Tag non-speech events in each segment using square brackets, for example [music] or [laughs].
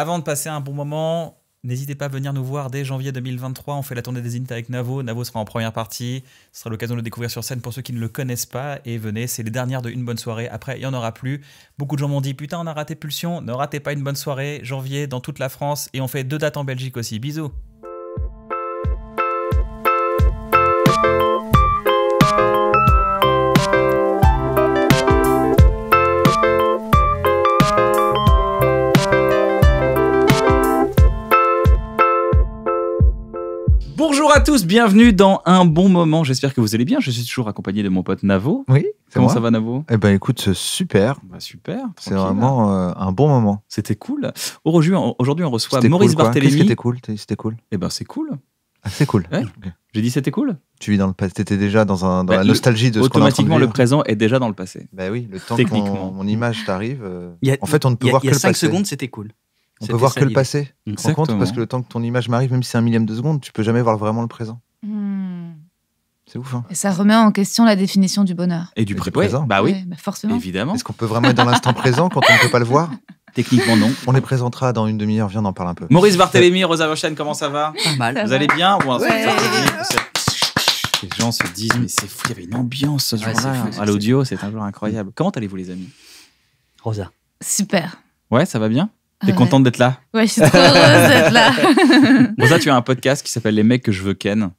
Avant de passer un bon moment, n'hésitez pas à venir nous voir dès janvier 2023. On fait la tournée des Inits avec Navo. Navo sera en première partie. Ce sera l'occasion de le découvrir sur scène pour ceux qui ne le connaissent pas. Et venez, c'est les dernières de Une Bonne Soirée. Après, il n'y en aura plus. Beaucoup de gens m'ont dit Putain, on a raté Pulsion. Ne ratez pas Une Bonne Soirée. Janvier, dans toute la France. Et on fait deux dates en Belgique aussi. Bisous. à tous, bienvenue dans un bon moment. J'espère que vous allez bien. Je suis toujours accompagné de mon pote Navo. Oui. Comment ça va Navo Eh ben écoute, super. Bah, super. C'est vraiment euh, un bon moment. C'était cool. Aujourd'hui, aujourd'hui on reçoit Maurice Barthélémy. cool C'était cool. Eh ben c'est cool. Ah, c'est cool. J'ai dit c'était cool. Tu vis dans le passé. T'étais déjà dans, un, dans bah, la nostalgie de ce Automatiquement, le présent est déjà dans le passé. Bah oui, le temps que mon, image t'arrive. Euh, en fait, on ne peut voir que y a 5 secondes, c'était cool. On peut voir que le passé. rend Compte, parce que le temps que ton image m'arrive, même si c'est un millième de seconde, tu peux jamais voir vraiment le présent. Hmm. C'est ouf. Hein. Et ça remet en question la définition du bonheur. Et du, pré présent. Bah oui, bah forcément. Évidemment. Est-ce qu'on peut vraiment être dans l'instant présent quand on ne peut pas le voir [laughs] Techniquement, non. On les présentera dans une demi-heure, viens, on en parle un peu. Maurice Barthélémy, Rosa Rochen, comment ça va Pas mal. Vous allez bien Les gens se disent, mais c'est fou, il y avait une ambiance ce jour-là. à l'audio, c'est un jour incroyable. Comment allez-vous, les amis Rosa. Super. Ouais, ça va bien T'es contente d'être là Ouais, je suis trop heureuse d'être là. [laughs] bon, ça, tu as un podcast qui s'appelle Les mecs que je veux ken.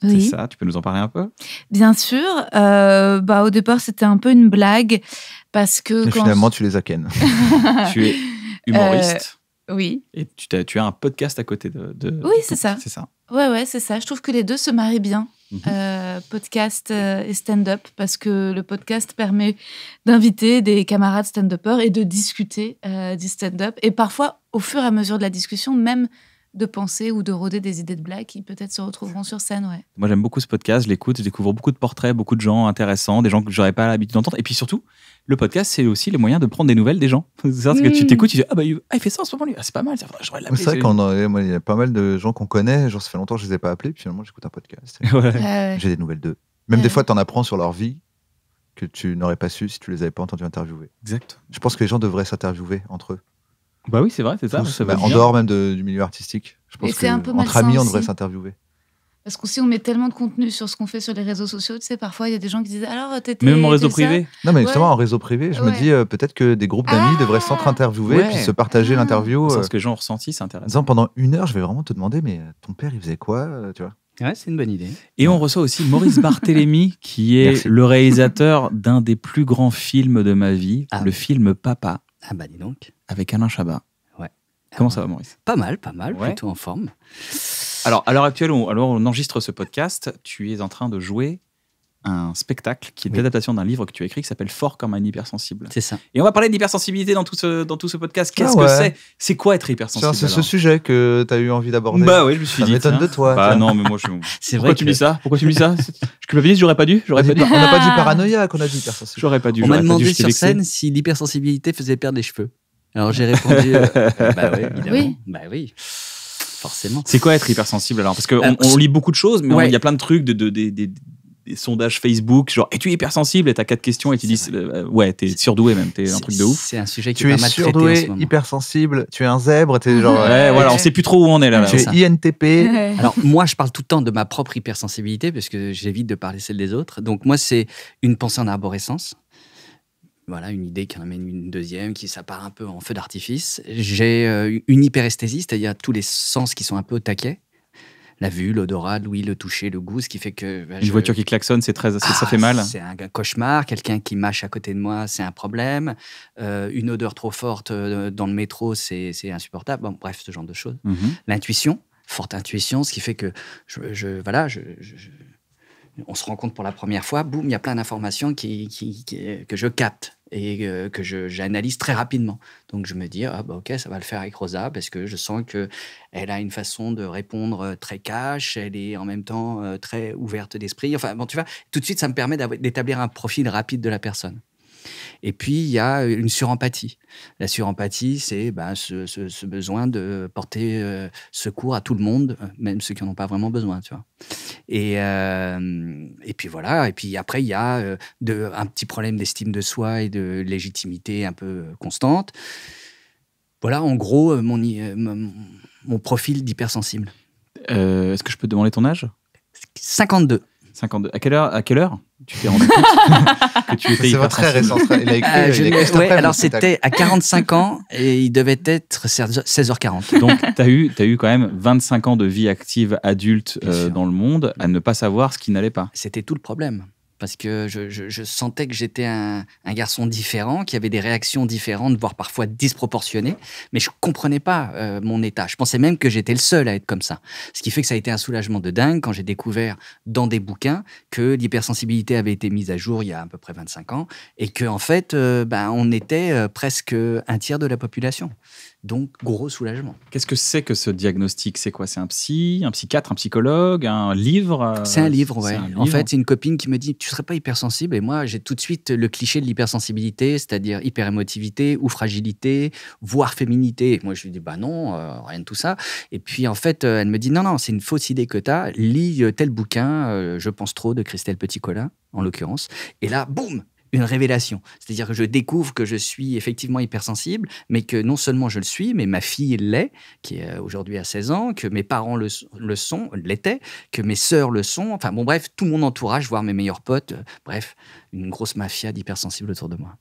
C'est ça, tu peux nous en parler un peu Bien sûr. Euh, bah, au départ, c'était un peu une blague parce que. Quand finalement, tu les as ken. [laughs] tu es euh, humoriste. oui. Et tu as, un podcast à côté de. de oui, c'est ça. C'est ça. Ouais, ouais, c'est ça. Je trouve que les deux se marient bien. Mhm. Euh, podcast euh, et stand-up, parce que le podcast permet d'inviter des camarades stand-uppers et de discuter euh, du stand-up. Et parfois, au fur et à mesure de la discussion, même de penser ou de rôder des idées de blagues qui peut-être se retrouveront sur scène. Ouais. Moi, j'aime beaucoup ce podcast, je l'écoute, je découvre beaucoup de portraits, beaucoup de gens intéressants, des gens que j'aurais pas l'habitude d'entendre. Et puis surtout, le podcast, c'est aussi les moyens de prendre des nouvelles des gens. [laughs] C'est à dire que tu mm. t'écoutes, tu dis ah bah ah, il, fait ça en ce moment lui, ah, c'est pas mal, ça, C'est vrai qu'il y a pas mal de gens qu'on connaît, genre ça fait longtemps que je les ai pas appelés, puis finalement j'écoute un podcast. [laughs] Ah J'ai des nouvelles d'eux. Même des fois, tu en apprends sur leur vie que tu n'aurais pas su si tu les avais pas entendus interviewer. Exact. Je pense que les gens devraient s'interviewer entre eux. Bah oui, c'est vrai, c'est ça. Bah, en dehors même du milieu artistique. Je pense qu'entre amis, on devrait s'interviewer. Parce qu'on on met tellement de contenu sur ce qu'on fait sur les réseaux sociaux, tu sais, parfois il y a des gens qui disent alors t'étais. Même en réseau privé. Non, mais justement en réseau privé, je me dis euh, peut-être que des groupes d'amis ah devraient s'entre-interviewer puis se partager ah. l'interview. C'est euh. ce que les gens ressenti, c'est intéressant. pendant une heure, je vais vraiment te demander, mais ton père, il faisait quoi, euh, tu vois Ouais, c'est une bonne idée. Et on reçoit aussi Maurice Barthélémy, [laughs] qui est le réalisateur d'un des plus grands films de ma vie, ah. le film Papa. Ah bah dis donc. Avec Alain Chabat. Ouais. Comment ça va, Maurice Pas mal, pas mal, plutôt en forme. Alors, à l'heure actuelle, on, alors on enregistre ce podcast. Tu es en train de jouer un spectacle qui est l'adaptation d'un livre que tu as écrit qui s'appelle Fort comme un hypersensible. C'est ça. Et on va parler d'hypersensibilité dans tout ce, dans tout ce podcast. Ah Qu'est-ce que c'est C'est quoi être hypersensible C'est ce sujet que tu as eu envie d'aborder. Bah oui, je me suis ça dit. m'étonne de toi. Bah non, mais moi je. [laughs] c'est vrai. Pourquoi tu dis ça Pourquoi tu dis ça [laughs] Je culpabilise, j'aurais pas dû. J'aurais pas, dû. On n'a pas dit ah. paranoïa qu'on a dit hypersensible. J'aurais pas dû. On m'a demandé sur scène si l'hypersensibilité faisait perdre des cheveux. Alors j'ai répondu. Euh, [laughs] bah, euh, bah oui, évidemment. Bah oui. C'est quoi être hypersensible alors Parce qu'on on euh, lit beaucoup de choses, mais il y a plein de trucs, de, des sondages Facebook, genre, et tu es hypersensible et t'as quatre questions et tu dis, euh, ouais, t'es surdoué même, t'es un truc de ouf. C'est un sujet qui est pas mal Tu es surdoué, hypersensible, tu es un zèbre, t'es genre. Ouais, voilà, on sait plus trop où on est là. là. INTP. Alors, moi, je parle tout le temps de ma propre hypersensibilité parce que j'évite de parler celle des autres. Donc, moi, c'est une pensée en arborescence voilà, une idée qui en amène une deuxième, qui ça un peu en feu d'artifice. J'ai euh, une hyperesthésie, c'est-à-dire tous les sens qui sont un peu au taquet. La vue, l'odorat, l'ouïe, le toucher, le goût, ce qui fait que... Bah, une voiture qui klaxonne, c'est très, ça ah, fait mal. C'est un cauchemar. Quelqu'un qui mâche à côté de moi, c'est un problème. Euh, une odeur trop forte euh, dans le métro, c'est insupportable. bref, ce genre de choses. Mm-hmm. L'intuition, forte intuition, ce qui fait que je, voilà, on se rend compte pour la première fois, boum, il y a plein d'informations qui, que je capte et euh, que j'analyse très rapidement. Donc je me dis, ah bah, ok, ça va le faire avec Rosa parce que je sens que elle a une façon de répondre euh, très cash, elle est en même temps euh, très ouverte d'esprit. Enfin bon, tu vois, tout de suite, ça me permet d'établir un profil rapide de la personne. Et puis, il y a euh, une surempathie. La surempathie, c'est bah, ce, besoin de porter euh, secours à tout le monde, euh, même ceux qui n'en ont pas vraiment besoin, tu vois. Et, et puis voilà, et puis après, il y a de, un petit problème d'estime de soi et de légitimité un peu constante. Voilà, en gros, mon, mon profil d'hypersensible. Est-ce que je peux demander ton âge 52. À quelle heure, à quelle heure tu t'es rendu compte [laughs] que tu étais hyper très récent. Il a écrit, euh, alors c'était à 45 ans et il devait être 16h40. Donc tu as eu, quand même 25 ans de vie active adulte euh, dans le monde à ne pas savoir ce qui n'allait pas. C'était tout le problème parce que je, sentais que j'étais un, garçon différent, qui avait des réactions différentes, voire parfois disproportionnées, mais je ne comprenais pas euh, mon état. Je pensais même que j'étais le seul à être comme ça. Ce qui fait que ça a été un soulagement de dingue quand j'ai découvert dans des bouquins que l'hypersensibilité avait été mise à jour il y a à peu près 25 ans et qu'en fait, euh, ben, on était euh, presque un tiers de la population. Donc, gros soulagement. Qu'est-ce que c'est que ce diagnostic C'est quoi C'est un psy, un psychiatre, un psychologue, un livre euh, C'est un livre, ouais. En fait, c'est une copine qui me dit Tu serais pas hypersensible Et moi, j'ai tout de suite le cliché de l'hypersensibilité, c'est-à-dire hyperémotivité ou fragilité, voire féminité. moi, je lui dis Bah non, euh, rien de tout ça. Et puis, en fait, euh, elle me dit Non, non, c'est une fausse idée que tu as. Lis tel bouquin, Je pense trop de Christelle Petit-Colin, en l'occurrence. Et là, boum une révélation. C'est-à-dire que je découvre que je suis effectivement hypersensible, mais que non seulement je le suis, mais ma fille l'est, qui est euh, aujourd'hui à 16 ans, que mes parents le, sont, l'étaient, que mes sœurs le sont. Enfin bon, bref, tout mon entourage, voire mes meilleurs potes, euh, bref, une grosse mafia d'hypersensibles autour de moi.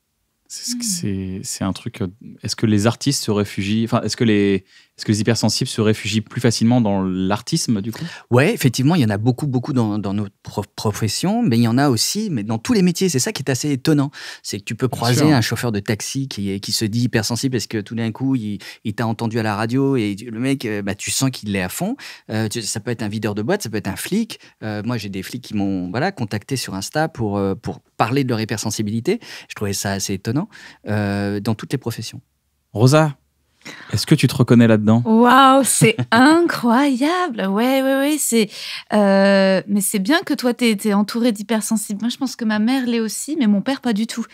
Hmm. C'est un truc. Euh, est-ce que les artistes se réfugient, enfin, est-ce que les, est-ce que les hypersensibles se réfugient plus facilement dans l'artisme du coup Ouais, effectivement, il y en a beaucoup, beaucoup dans, dans notre profession, mais il y en a aussi, mais dans tous les métiers. C'est ça qui est assez étonnant, c'est que tu peux croiser un chauffeur de taxi qui qui se dit hypersensible parce que tout d'un coup il, t'a entendu à la radio et le mec, euh, bah, tu sens qu'il l'est à fond. Euh, ça peut être un videur de boîte, ça peut être un flic. moi, j'ai des flics qui m'ont voilà contacté sur Insta pour pour parler de leur hypersensibilité. Je trouvais ça assez étonnant euh, dans toutes les professions. Rosa, est-ce que tu te reconnais là-dedans Waouh, c'est [laughs] incroyable Ouais, ouais, ouais, c'est... Euh, mais c'est bien que toi, tu été entourée d'hypersensibles. Moi, je pense que ma mère l'est aussi, mais mon père, pas du tout.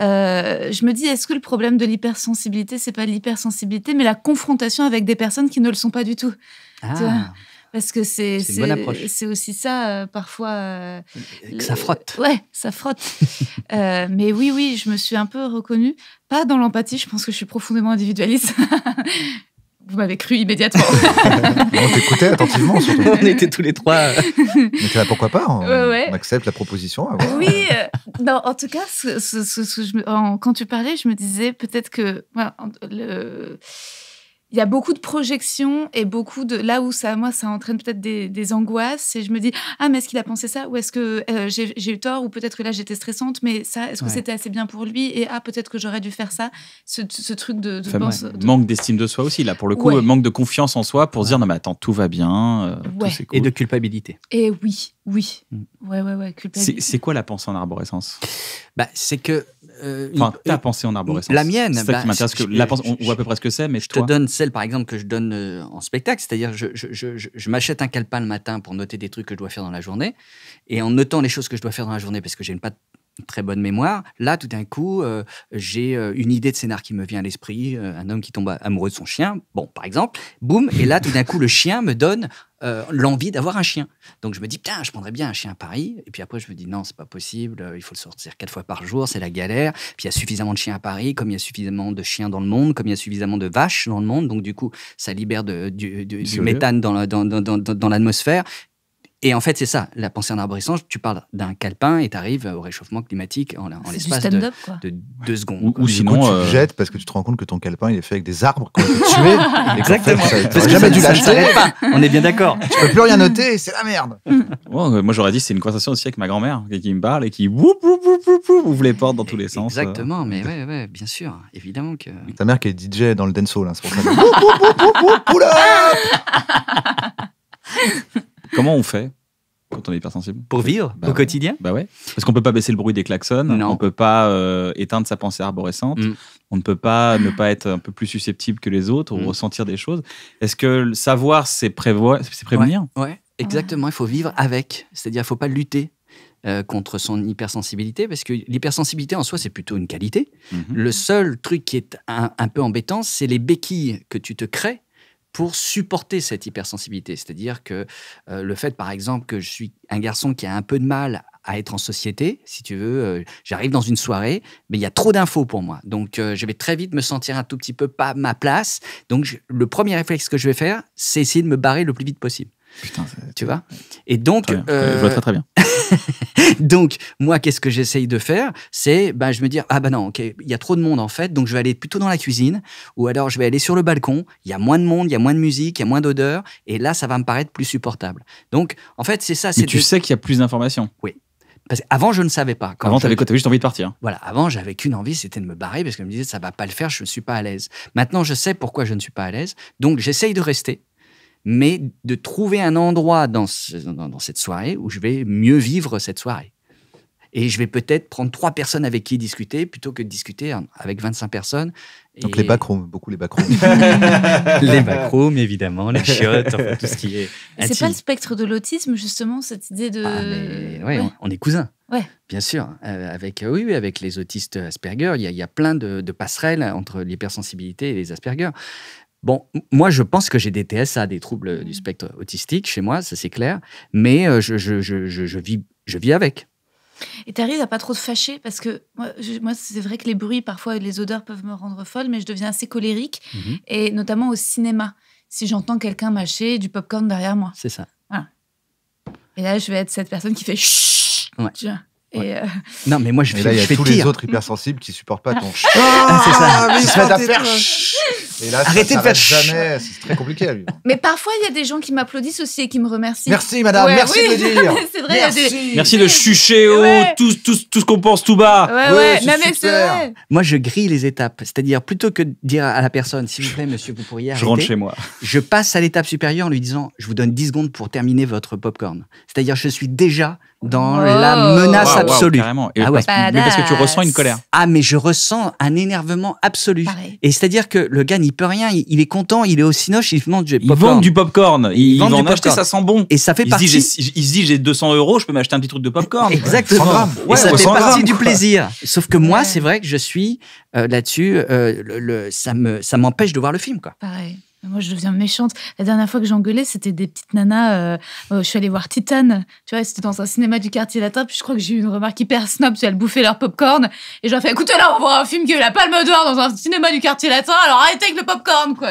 Euh, je me dis, est-ce que le problème de l'hypersensibilité, c'est pas l'hypersensibilité, mais la confrontation avec des personnes qui ne le sont pas du tout ah. Parce que c'est c'est aussi ça, euh, parfois. Euh, que ça frotte. Ouais, ça frotte. [laughs] Euh, mais oui, oui, je me suis un peu reconnue. Pas dans l'empathie, je pense que je suis profondément individualiste. [laughs] Vous m'avez cru immédiatement. [laughs] on t'écoutait attentivement, on était tous les trois. pourquoi pas on, accepte la proposition. Oui, non, en tout cas, quand tu parlais, je me disais peut-être que. le il y a beaucoup de projections et beaucoup de là où ça moi ça entraîne peut-être des, angoisses et je me dis ah mais est-ce qu'il a pensé ça ou est-ce que euh, j'ai eu tort ou peut-être que là j'étais stressante mais ça est-ce que c'était assez bien pour lui et ah peut-être que j'aurais dû faire ça ce, truc de, manque d'estime de soi aussi là pour le coup manque de confiance en soi pour dire non mais attends tout va bien euh, et de culpabilité et oui oui mm. ouais ouais ouais culpabilité c'est quoi la pensée en arborescence bah c'est que euh, enfin, ta pensée en arborescence. La mienne. C'est ça qui bah, m'intéresse. on, voit à peu près ce que c'est, mais je te donne celle, par exemple, que je donne euh, en spectacle. C'est-à-dire, je, je m'achète un calepin le matin pour noter des trucs que je dois faire dans la journée. Et en notant les choses que je dois faire dans la journée, parce que j'ai une pas très bonne mémoire, là, tout d'un coup, euh, j'ai une idée de scénar qui me vient à l'esprit, un homme qui tombe amoureux de son chien, bon, par exemple, boum, et là, tout d'un coup, le chien me donne euh, l'envie d'avoir un chien. Donc je me dis, putain, je prendrais bien un chien à Paris. Et puis après, je me dis, non, c'est pas possible, euh, il faut le sortir quatre fois par jour, c'est la galère. Puis il y a suffisamment de chiens à Paris, comme il y a suffisamment de chiens dans le monde, comme il y a suffisamment de vaches dans le monde. Donc du coup, ça libère du, méthane dans l'atmosphère. Et en fait, c'est ça, la pensée en arborescence. Tu parles d'un calepin et tu arrives au réchauffement climatique en, l'espace de, deux secondes. Ou, sinon, coup, tu euh, jettes parce que tu te rends compte que ton calepin, il est fait avec des arbres qu'on a tués. [laughs] Exactement. jamais dû l'acheter. On est bien d'accord. [laughs] Tu peux plus rien noter c'est la merde. [laughs] moi, j'aurais dit, c'est une conversation aussi avec ma grand-mère qui me parle et qui vous voulez ouvre les portes dans tous les sens. Euh. Exactement, mais ouais, ouais, bien sûr. Évidemment que. Ta mère qui est DJ dans le dancehall, hein, c'est pour ça. Comment on fait quand on est hypersensible Pour vivre bah au quotidien Bah ouais. Parce qu'on peut pas baisser le bruit des klaxons, on peut pas euh, éteindre sa pensée arborescente, mm. on ne peut pas ne pas être un peu plus susceptible que les autres ou mm. ressentir des choses. Est-ce que savoir, c'est prévenir ouais, exactement. Il faut vivre avec. C'est-à-dire, il faut pas lutter euh, contre son hypersensibilité, parce que l'hypersensibilité en soi, c'est plutôt une qualité. Mm-hmm. Le seul truc qui est un peu embêtant, c'est les béquilles que tu te crées pour supporter cette hypersensibilité. C'est-à-dire que euh, le fait, par exemple, que je suis un garçon qui a un peu de mal à être en société, si tu veux, euh, j'arrive dans une soirée, mais il y a trop d'infos pour moi. Donc, euh, je vais très vite me sentir un tout petit peu pas ma place. Donc, le premier réflexe que je vais faire, c'est essayer de me barrer le plus vite possible. Putain, tu vois Et donc, euh, je vois très très bien. [laughs] donc, moi, qu'est-ce que j'essaye de faire C'est, ben je me dis, ah bah non, il y a trop de monde en fait, donc je vais aller plutôt dans la cuisine, ou alors je vais aller sur le balcon. Il y a moins de monde, il y a moins de musique, il y a moins d'odeur, et là, ça va me paraître plus supportable. Donc, en fait, c'est ça. Mais tu sais qu'il y a plus d'informations. Oui. Parce avant, je ne savais pas. Quand avant, tu avais, juste envie de partir. Voilà, avant, j'avais qu'une envie, c'était de me barrer parce que je me disais, ça va pas le faire, je ne suis pas à l'aise. Maintenant, je sais pourquoi je ne suis pas à l'aise. Donc, j'essaye de rester mais de trouver un endroit dans, cette soirée où je vais mieux vivre cette soirée. Et je vais peut-être prendre trois personnes avec qui discuter plutôt que de discuter avec 25 personnes. Donc les backrooms, beaucoup les backrooms. [laughs] les [laughs] backrooms, évidemment, les chiottes, tout ce qui est. C'est pas le spectre de l'autisme, justement, cette idée de. Ah, On, est cousins. Ouais. Bien sûr. Euh, avec, euh, oui, avec les autistes Asperger, il y, a, plein de, de passerelles entre l'hypersensibilité et les Asperger. Bon, moi, je pense que j'ai des TSA, des troubles du mmh. spectre autistique chez moi, ça c'est clair, mais euh, je, je, je, je, vis, je vis avec. Et tu arrives à pas trop te fâcher parce que moi, moi c'est vrai que les bruits, parfois, et les odeurs peuvent me rendre folle, mais je deviens assez colérique, mmh et notamment au cinéma, si j'entends quelqu'un mâcher du popcorn derrière moi. C'est ça. Et là, je vais être cette personne qui fait chut. Ouais. Euh, non, mais moi je vais. il y a tous les autres hypersensibles qui supportent pas ton. [laughs] Ah, c'est ça. Ah, ça et là, Arrêtez de faire jamais, c'est très compliqué à vivre. [laughs] Mais parfois, il y a des gens qui m'applaudissent aussi et qui me remercient. Merci, madame, merci de le [laughs] dire. merci. merci de chucher haut, tout, tout, tout, ce qu'on pense tout bas. Ouais, ouais, Moi, je grille les étapes. C'est-à-dire, plutôt que de dire à la personne, s'il vous plaît, monsieur, vous pourriez arrêter. Je rentre chez moi. Je passe à l'étape supérieure en lui disant, je vous donne 10 secondes pour terminer votre popcorn. C'est-à-dire, je suis déjà dans la menace absolue. ah ouais. parce, mais parce que tu ressens une colère. Ah, mais je ressens un énervement absolu. Pareil. Et c'est-à-dire que le gars n'y peut rien, il, est content, il est au cinoche, il mange du popcorn. Ils vendent du popcorn, corn ils vend du acheter, ça sent bon. Et ça fait il partie. Se dit, se j'ai 200 euros, je peux m'acheter un petit truc de popcorn. Exactement. exact et ça fait partie du plaisir. Sauf que moi, c'est vrai que je suis euh, là-dessus, euh, ça me ça m'empêche de voir le film, quoi. Pareil. Moi, je deviens méchante. La dernière fois que j'engueulais, c'était des petites nanas. Euh, euh, je suis allée voir Titan. Tu vois, c'était dans un cinéma du quartier latin. Puis je crois que j'ai eu une remarque hyper snob. as elles bouffaient leur popcorn. Et j'ai fait écoute, là, on voit un film qui a la palme d'or dans un cinéma du quartier latin. Alors arrêtez avec le popcorn, quoi.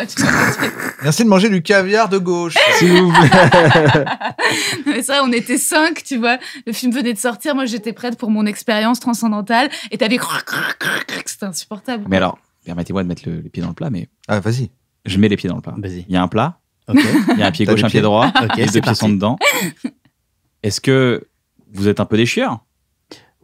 Merci de manger du caviar de gauche, eh s'il vous plaît. [laughs] Mais vrai, on était cinq, tu vois. Le film venait de sortir. Moi, j'étais prête pour mon expérience transcendantale. Et t'avais. C'était insupportable. Mais alors, permettez-moi de mettre les pieds dans le plat, mais. Ah, vas-y je mets les pieds dans le plat. Vas-y. Il y a un plat, il y a un pied gauche, un pied droit, les deux pieds sont dedans. Est-ce que vous êtes un peu des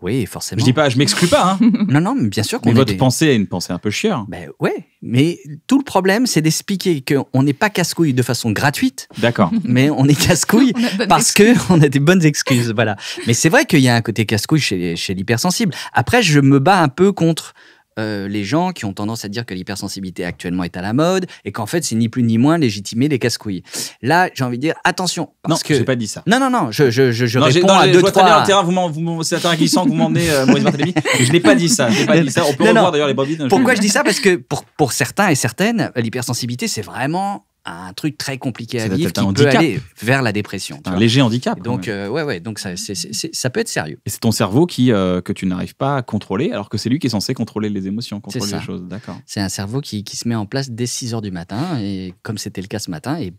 oui, forcément. Je dis pas, je m'exclus pas. Hein. [laughs] non, non, bien sûr qu'on. Mais votre pensée est une pensée un peu chière. Ben ouais, mais tout le problème, c'est d'expliquer qu'on n'est pas casse-couille de façon gratuite. D'accord. Mais on est casse-couille [laughs] parce que on a des bonnes excuses, voilà. Mais c'est vrai qu'il y a un côté casse-couille chez, chez l'hypersensible. Après, je me bats un peu contre euh, les gens qui ont tendance à dire que l'hypersensibilité actuellement est à la mode et qu'en fait, c'est ni plus ni moins légitimer les casse-couilles. Là, j'ai envie de dire attention. Parce non, je n'ai pas dit ça. Non, non, non, je, je, je, réponds à deux, trois... vous, c'est un terrain glissant que vous m'emmenez, euh, Maurice Moïse Je n'ai pas dit ça. Je pas dit ça. On peut revoir d'ailleurs les bobines. Pourquoi je dis ça Parce que pour, pour certains et certaines, l'hypersensibilité, c'est vraiment un truc très compliqué à vivre qui peut aller vers la dépression. un léger handicap. donc, euh, ouais, ouais, donc ça, ah. ça peut être sérieux. Et c'est ton cerveau qui, euh, que tu n'arrives pas à contrôler, alors que c'est lui qui est censé contrôler les émotions, contrôler les choses. D'accord. C'est un cerveau qui, qui, se met en place dès 6 heures du matin, et comme c'était le cas ce matin, et,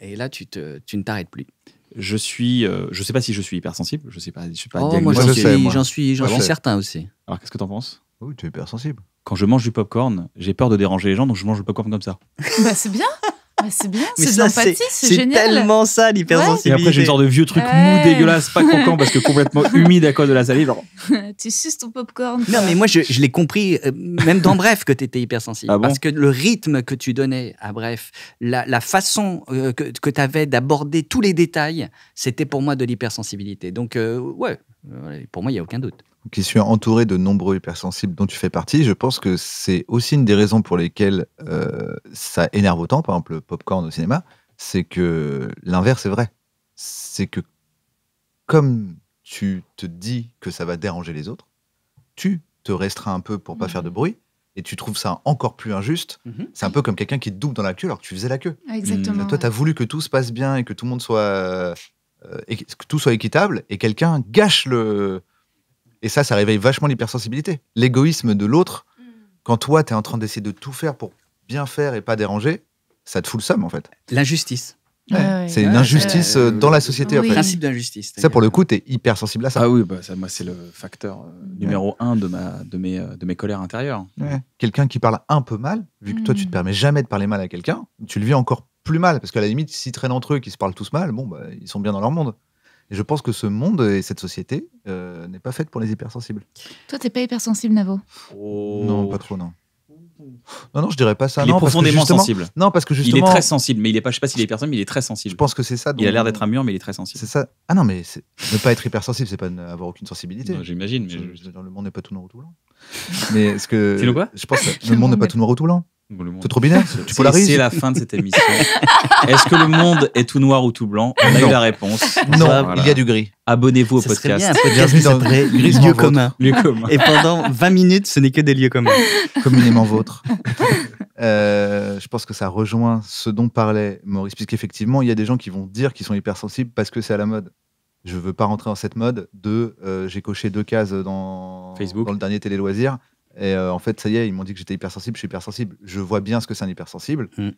et là, tu, te, tu ne t'arrêtes plus je suis, euh, je sais pas si je suis hypersensible, je sais pas, je suis pas oh, moi, je sais, j'en suis, j'en suis certain aussi. Alors qu'est-ce que t'en penses Oui, tu es hypersensible. Quand je mange du popcorn, j'ai peur de déranger les gens, donc je mange le popcorn comme ça. bah c'est bien c'est bien, c'est l'empathie, c'est génial. C'est tellement ça l'hypersensibilité. Et après, j'ai une genre de vieux truc mou, dégueulasse, pas [laughs] croquant parce que complètement humide à cause de la salive. [laughs] tu suces ton popcorn. Non, mais moi, je, l'ai compris, euh, même dans Bref, que tu étais hypersensible. Ah parce que le rythme que tu donnais à Bref, la, façon euh, que, tu avais d'aborder tous les détails, c'était pour moi de l'hypersensibilité. Donc, euh, ouais, pour moi, il n'y a aucun doute qui suis entouré de nombreux hypersensibles dont tu fais partie, je pense que c'est aussi une des raisons pour lesquelles euh, ça énerve autant, par exemple le popcorn au cinéma, c'est que l'inverse est vrai. C'est que comme tu te dis que ça va déranger les autres, tu te restreins un peu pour pas faire de mmh. bruit, et tu trouves ça encore plus injuste, mmh c'est un peu comme quelqu'un qui te double dans la queue alors que tu faisais la queue. Ah, exactement. Mmh. toi, tu as voulu que tout se passe bien et que tout le monde soit, euh, et que tout soit équitable, et quelqu'un gâche le, et ça, ça réveille vachement l'hypersensibilité. L'égoïsme de l'autre, mm. quand toi, tu es en train d'essayer de tout faire pour bien faire et pas déranger, ça te fout le somme, en fait. L'injustice. C'est une injustice euh, dans la société. Le En principe d'injustice. Ça, pour le coup, tu es hypersensible à ça. Ah oui, bah, ça, moi, c'est le facteur euh, numéro un de, ma, de, mes, euh, de mes colères intérieures. Quelqu'un qui parle un peu mal, vu que toi, tu te mm. permets jamais de parler mal à quelqu'un, tu le vis encore plus mal. Parce qu'à la limite, s'ils traînent entre eux, qu'ils se parlent tous mal, bon, bah, ils sont bien dans leur monde je pense que ce monde et cette société euh, n'est pas faite pour les hypersensibles. Toi, n'es pas hypersensible, Navo oh. Non, pas trop, non. Non, non, je dirais pas ça. Il non, est profondément sensible. Non, parce que justement. Il est très sensible, mais il est pas, je sais pas s'il est hypersensible, mais il est très sensible. Je pense que c'est ça. Il a l'air d'être un mur, mais il est très sensible. C'est ça. Ah non, mais ne pas être hypersensible, c'est pas avoir aucune sensibilité. J'imagine, mais. Le monde n'est pas tout noir ou tout blanc. mais ce que. quoi [laughs] Je pense que [laughs] le monde n'est pas tout noir ou tout blanc. C'est trop binaire. Tu C'est la fin de cette émission. Est-ce que le monde est tout noir ou tout blanc On a eu la réponse. Non, il y a du gris. Abonnez-vous au podcast. Bien, Bienvenue gris commun. Et pendant 20 minutes, ce n'est que des lieux communs. Communément vôtre. [laughs] Euh, je pense que ça rejoint ce dont parlait Maurice, puisqu'effectivement, il y a des gens qui vont dire qu'ils sont hypersensibles parce que c'est à la mode. Je veux pas rentrer dans cette mode de euh, j'ai coché deux cases dans, Facebook. dans le dernier télé loisirs et euh, en fait, ça y est, ils m'ont dit que j'étais hypersensible, je suis hypersensible. Je vois bien ce que c'est un hypersensible. Mm.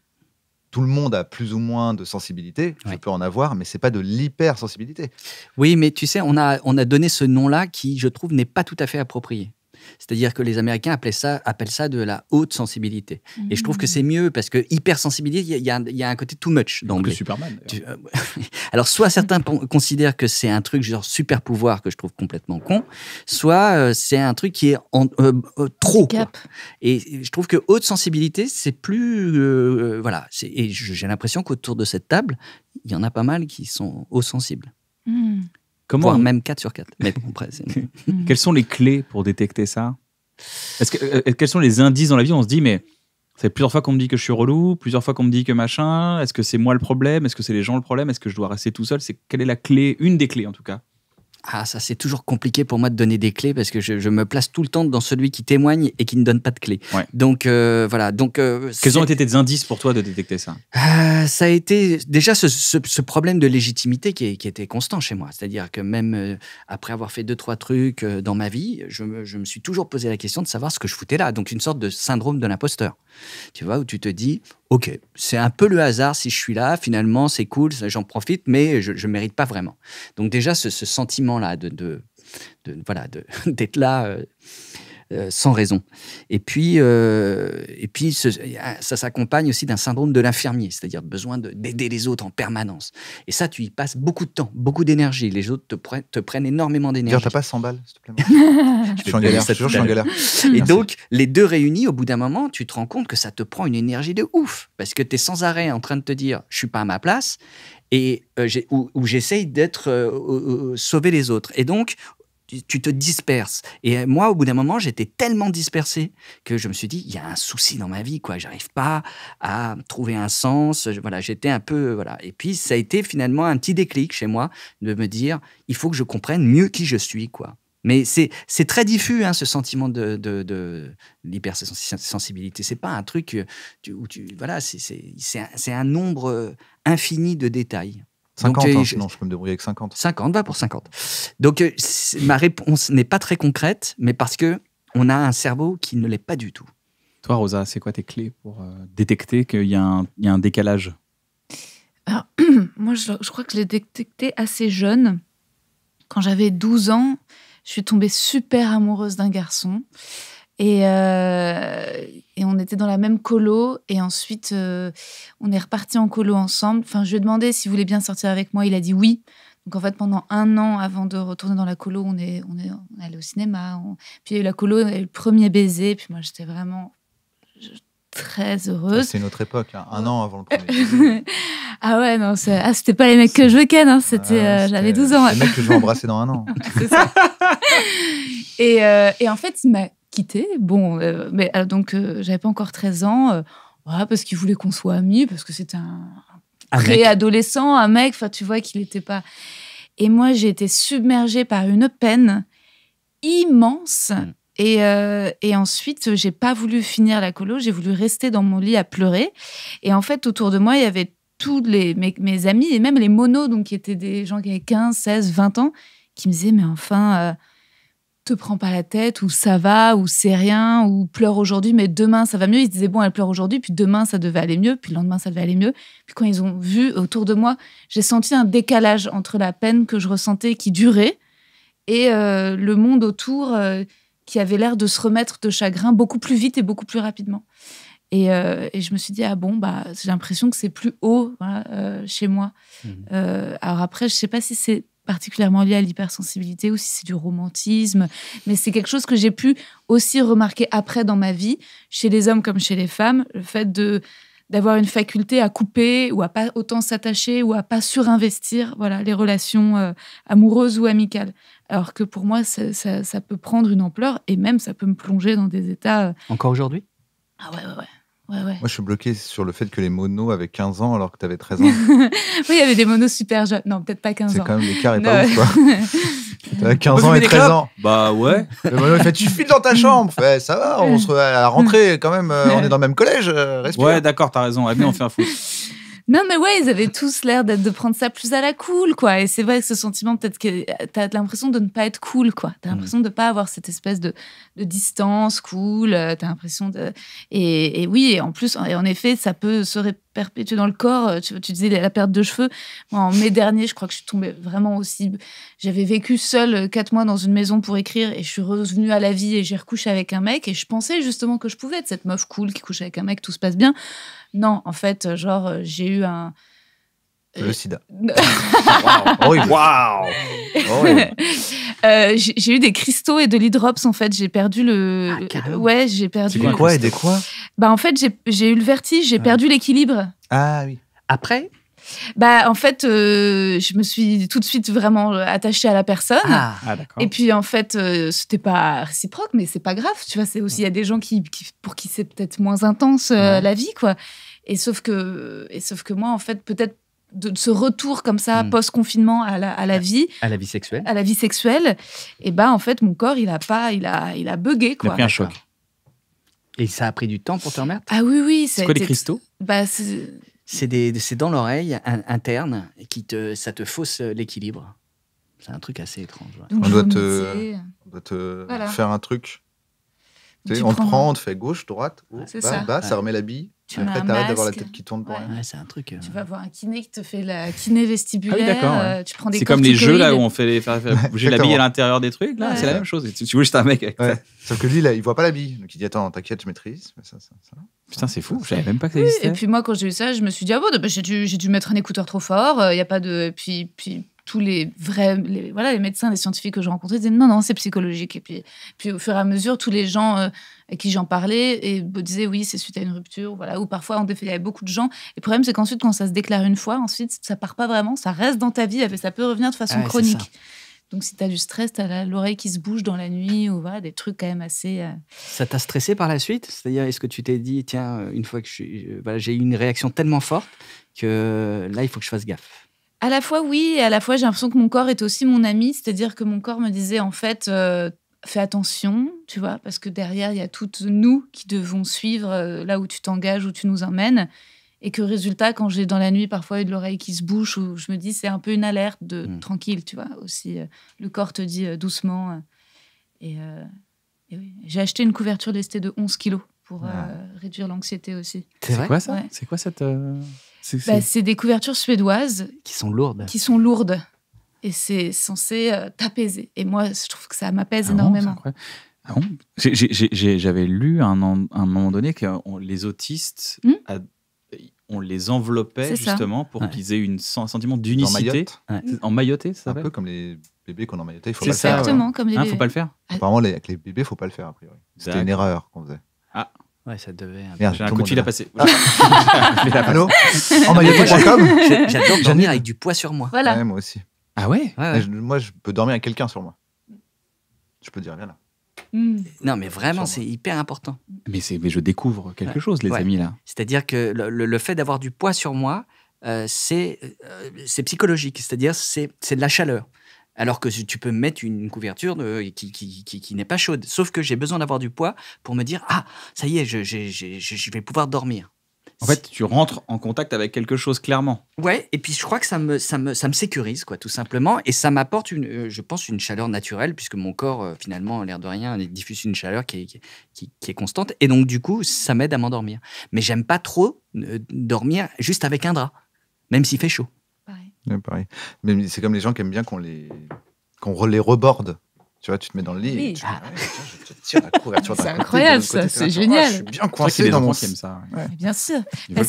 Tout le monde a plus ou moins de sensibilité, je peux en avoir, mais c'est pas de l'hypersensibilité. Oui, mais tu sais, on a, on a donné ce nom-là qui, je trouve, n'est pas tout à fait approprié. C'est-à-dire que les Américains appellent ça, appellent ça de la haute sensibilité. Et je trouve que mmh. c'est mieux parce que hypersensibilité, il y, a un côté too much dans le Superman. Euh, [laughs] alors, soit certains considèrent que c'est un truc genre super pouvoir que je trouve complètement con, soit euh, c'est un truc qui est euh, trop. Et je trouve que haute sensibilité, c'est plus. voilà. Et j'ai l'impression qu'autour de cette table, il y en a pas mal qui sont haut sensibles. Mmh. Comment Voire même 4 sur 4. [laughs] Mm. Quelles sont les clés pour détecter ça est euh, euh, Quels sont les indices dans la vie On se dit, mais c'est plusieurs fois qu'on me dit que je suis relou, plusieurs fois qu'on me dit que machin. Est-ce que c'est moi le problème Est-ce que c'est les gens le problème Est-ce que je dois rester tout seul C'est Quelle est la clé, une des clés en tout cas, ah, ça, c'est toujours compliqué pour moi de donner des clés parce que je, me place tout le temps dans celui qui témoigne et qui ne donne pas de clés. Donc, euh, voilà. Donc, euh, Quels ont été des indices pour toi de détecter ça euh, Ça a été déjà ce, problème de légitimité qui, était constant chez moi. C'est-à-dire que même après avoir fait deux, trois trucs dans ma vie, je me, je me, suis toujours posé la question de savoir ce que je foutais là. Donc, une sorte de syndrome de l'imposteur. Tu vois, où tu te dis, ok, c'est un peu le hasard si je suis là, finalement, c'est cool, j'en profite, mais je ne mérite pas vraiment. Donc déjà, ce, sentiment-là de, de, de, voilà, [laughs] d'être là, euh, euh, sans raison. Et puis, euh, et puis ça s'accompagne aussi d'un syndrome de l'infirmier, c'est-à-dire besoin d'aider les autres en permanence. Et ça, tu y passes beaucoup de temps, beaucoup d'énergie. Les autres te, prennent énormément d'énergie. T'as pas 100 balles, s'il te plaît. [laughs] je, suis en galère, toujours je suis en galère. Et donc, les deux réunis, au bout d'un moment, tu te rends compte que ça te prend une énergie de ouf, parce que tu es sans arrêt en train de te dire, je suis pas à ma place, et euh, où, j'essaye d'être sauver les autres. Et donc, tu te disperses. Et euh, moi, au bout d'un moment, j'étais tellement dispersé que je me suis dit, il y a un souci dans ma vie, quoi. J'arrive pas à trouver un sens. Voilà, j'étais un peu, euh, voilà. Et puis, ça a été finalement un petit déclic chez moi de me dire, il faut que je comprenne mieux qui je suis, quoi. Mais c'est très diffus, hein, ce sentiment de, de, de l'hypersensibilité. C'est pas un truc euh, où tu. Voilà, c'est un nombre infini de détails. 50, Donc, euh, hein, je, peux me débrouiller avec 50. 50, va pour 50. Donc, euh, ma réponse n'est pas très concrète, mais parce que on a un cerveau qui ne l'est pas du tout. Toi, Rosa, c'est quoi tes clés pour euh, détecter qu'il y, y, a un décalage [clears throat] Moi, je, je, crois que je l'ai détecté assez jeune. Quand j'avais 12 ans, je suis tombée super amoureuse d'un garçon. Et, euh, et, on était dans la même colo. Et ensuite, euh, on est reparti en colo ensemble. Enfin, je lui ai demandé s'il voulait bien sortir avec moi. Il a dit oui. Donc, en fait, pendant un an avant de retourner dans la colo, on est, on est, allé au cinéma. Puis, il y a eu la colo, a eu le premier baiser. Puis, moi, j'étais vraiment très heureuse. Ah, c'est notre époque, hein. un an avant le premier. [laughs] ah ouais, non, ah, c'était pas les mecs que je ken, hein. euh, c'était, j'avais 12 ans. Les mecs que je vais embrasser dans un an. [laughs] C'est ça. Et, et, en fait, quitté. Bon, euh, mais euh, donc euh, j'avais pas encore 13 ans, parce qu'il voulait qu'on soit amis, parce que c'était un, un adolescent, un mec, enfin tu vois qu'il n'était pas. Et moi j'ai été submergée par une peine immense. Mm. Et, ensuite, j'ai pas voulu finir la colo, j'ai voulu rester dans mon lit à pleurer. Et en fait, autour de moi, il y avait tous les, mes, mes amis et même les monos, donc qui étaient des gens qui avaient 15, 16, 20 ans, qui me disaient Mais enfin, te prends pas la tête ou ça va ou c'est rien ou pleure aujourd'hui mais demain ça va mieux. Ils se disaient bon elle pleure aujourd'hui puis demain ça devait aller mieux puis le lendemain ça devait aller mieux. Puis quand ils ont vu autour de moi, j'ai senti un décalage entre la peine que je ressentais qui durait et euh, le monde autour euh, qui avait l'air de se remettre de chagrin beaucoup plus vite et beaucoup plus rapidement. Et, euh, je me suis dit ah bon bah j'ai l'impression que c'est plus haut hein, chez moi. Mmh. alors après je sais pas si c'est particulièrement lié à l'hypersensibilité ou si c'est du romantisme. Mais c'est quelque chose que j'ai pu aussi remarquer après dans ma vie, chez les hommes comme chez les femmes, le fait de d'avoir une faculté à couper ou à pas autant s'attacher ou à pas surinvestir voilà les relations euh, amoureuses ou amicales alors que pour moi ça, peut prendre une ampleur et même ça peut me plonger dans des états euh, encore aujourd'hui ah ouais ouais ouais moi, je suis bloqué sur le fait que les monos avaient 15 ans alors que tu avais 13 ans. [laughs] oui, il y avait des monos super jeunes. Non, peut-être pas 15 ans. C'est quand même l'écart est pas ouf, Tu [laughs] T'avais 15 ans et 13 ans. Bah ouais. [laughs] Le mono, fait Tu files dans ta chambre. ça va, on se à la rentrée quand même. Euh, on est dans le même collège. Euh, ouais, d'accord, t'as raison. Allez, on fait un fou. Non, mais ouais, ils avaient tous l'air d'être de prendre ça plus à la cool, quoi. Et c'est vrai que ce sentiment, peut-être que euh, t'as l'impression de ne pas être cool, quoi. T'as mm. l'impression de ne pas avoir cette espèce de, distance cool. Euh, t'as l'impression de. Et, oui, et en plus, et en effet, ça peut se répéter perpétué dans le corps. Euh, tu, disais la perte de cheveux. Moi, en mai dernier, je crois que je suis tombée vraiment aussi. J'avais vécu seule euh, quatre mois dans une maison pour écrire et je suis revenue à la vie et j'ai recouché avec un mec et je pensais justement que je pouvais être cette meuf cool qui couche avec un mec, tout se passe bien. Non, en fait, euh, genre, j'ai eu un. Le sida. [laughs] wow. [laughs] Oh euh, j'ai eu des cristaux et de l'hydrops en fait. J'ai perdu le. Ah, ouais, j'ai perdu. Tu quoi et des quoi Bah en fait, j'ai eu le vertige, j'ai perdu l'équilibre. Ah oui. Après bah, en fait, euh, je me suis tout de suite vraiment attachée à la personne. Ah, ah d'accord. et puis, en fait, euh, c'était pas réciproque, mais c'est pas grave. Tu vois, c'est aussi, il y a des gens qui, pour qui c'est peut-être moins intense la vie, quoi. Et sauf que, et sauf que moi, en fait, peut-être de, ce retour comme ça hmm. post-confinement à la, vie, à la vie sexuelle, à la vie sexuelle, et ben en fait mon corps il a pas, il a, il a bugué quoi. Il a pris Et ça a pris du temps pour te remettre. Ah oui oui. C'est quoi les cristaux bah, c'est dans l'oreille interne qui te, ça te fausse l'équilibre. C'est un truc assez étrange. On, doit te, faire un truc. Tu on te prend, on te fait gauche, droite, bas, bas, ça remet la bille. Tu Après, t'arrêtes d'avoir la tête qui tourne c'est un truc. Tu euh, vas voir un kiné qui te fait la kiné vestibulaire. Ah euh, tu prends des C'est comme les jeux là où on fait bouger la bille à l'intérieur des trucs. Là, c'est la même chose. Tu, vois juste un mec. Avec ça. Sauf que lui, là, il voit pas la bille. Donc il dit Attends, t'inquiète, je maîtrise. Putain, c'est fou. Je savais même pas que ça existait. et puis moi, quand j'ai eu ça, je me suis dit Ah bon, bah, j'ai dû, mettre un écouteur trop fort. Il euh, y a pas de. Puis, puis tous les vrais voilà les médecins les scientifiques que j'ai rencontrés disaient non non c'est psychologique et puis au fur et à mesure tous les gens à qui j'en parlais et me disaient oui, c'est suite à une rupture, voilà. Ou parfois, en défait il y avait beaucoup de gens. Et le problème, c'est qu'ensuite, quand ça se déclare une fois, ensuite, ça part pas vraiment, ça reste dans ta vie, ça peut revenir de façon ah chronique. Donc, si tu as du stress, tu as l'oreille qui se bouge dans la nuit ou voilà, des trucs quand même assez. Euh, ça t'a stressé par la suite C'est-à-dire, est-ce que tu t'es dit, tiens, euh, une fois que euh, j'ai eu une réaction tellement forte que là, il faut que je fasse gaffe à la fois oui, et à la fois j'ai l'impression que mon corps est aussi mon ami, c'est-à-dire que mon corps me disait en fait, fais attention, tu vois, parce que derrière, il y a toutes nous qui devons suivre euh, là où tu t'engages, où tu nous emmènes. Et que résultat, quand j'ai dans la nuit parfois eu de l'oreille qui se bouche, ou je me dis, c'est un peu une alerte de mm. tranquille, tu vois, aussi. Euh, le corps te dit euh, doucement. et, oui. j'ai acheté une couverture lestée de 11 kilos pour ah. réduire l'anxiété aussi. C'est quoi ça C'est quoi cette. Bah, c'est des couvertures suédoises. Qui sont lourdes. Qui sont lourdes et c'est censé euh, t'apaiser. Et moi, je trouve que ça m'apaise énormément. ah bon ah J'avais lu à un, un, moment donné que euh, les autistes, hmm on les enveloppait justement pour qu'ils aient une, un sentiment d'unicité. Hmm. En mailloté, ouais. ça Un peu comme les bébés qu'on emmaillotait, il faut pas Exactement, euh. comme les ah, bébés. faut pas le faire Apparemment, ah. avec les bébés, il ne faut pas le faire, a priori. C'était une erreur qu'on faisait. Ah Ouais, ça devait. Merde, j'ai un coup de fil à passer. Allô [laughs] En mailloté.com J'adore dormir avec du poids sur moi. Voilà. moi aussi. Ah ouais, Moi, je peux dormir avec quelqu'un sur moi. Je peux dire, viens là. Hmm. Non, mais vraiment, c'est hyper important. Mais, mais je découvre quelque chose, les amis, là. C'est-à-dire que le, fait d'avoir du poids sur moi, euh, euh, c'est psychologique, c'est-à-dire c'est de la chaleur. Alors que tu peux mettre une couverture de, qui, qui, qui, qui n'est pas chaude. Sauf que j'ai besoin d'avoir du poids pour me dire Ah, ça y est, je vais pouvoir dormir. En fait, tu rentres en contact avec quelque chose clairement. Ouais, et puis je crois que ça me, sécurise, quoi, tout simplement. Et ça m'apporte, une, euh, je pense, une chaleur naturelle, puisque mon corps, euh, finalement, l'air de rien, diffuse une chaleur qui est, constante. Et donc, du coup, ça m'aide à m'endormir. Mais j'aime pas trop euh, dormir juste avec un drap, même s'il fait chaud. Pareil. Mais c'est comme les gens qui aiment bien qu'on les, qu'on les reborde. Tu vois, tu te mets dans le lit et tu ah. je te tire la couverture [laughs] C'est incroyable, ça, c'est génial. je suis bien coincé dans mon aiment ça. Bien sûr. Bah,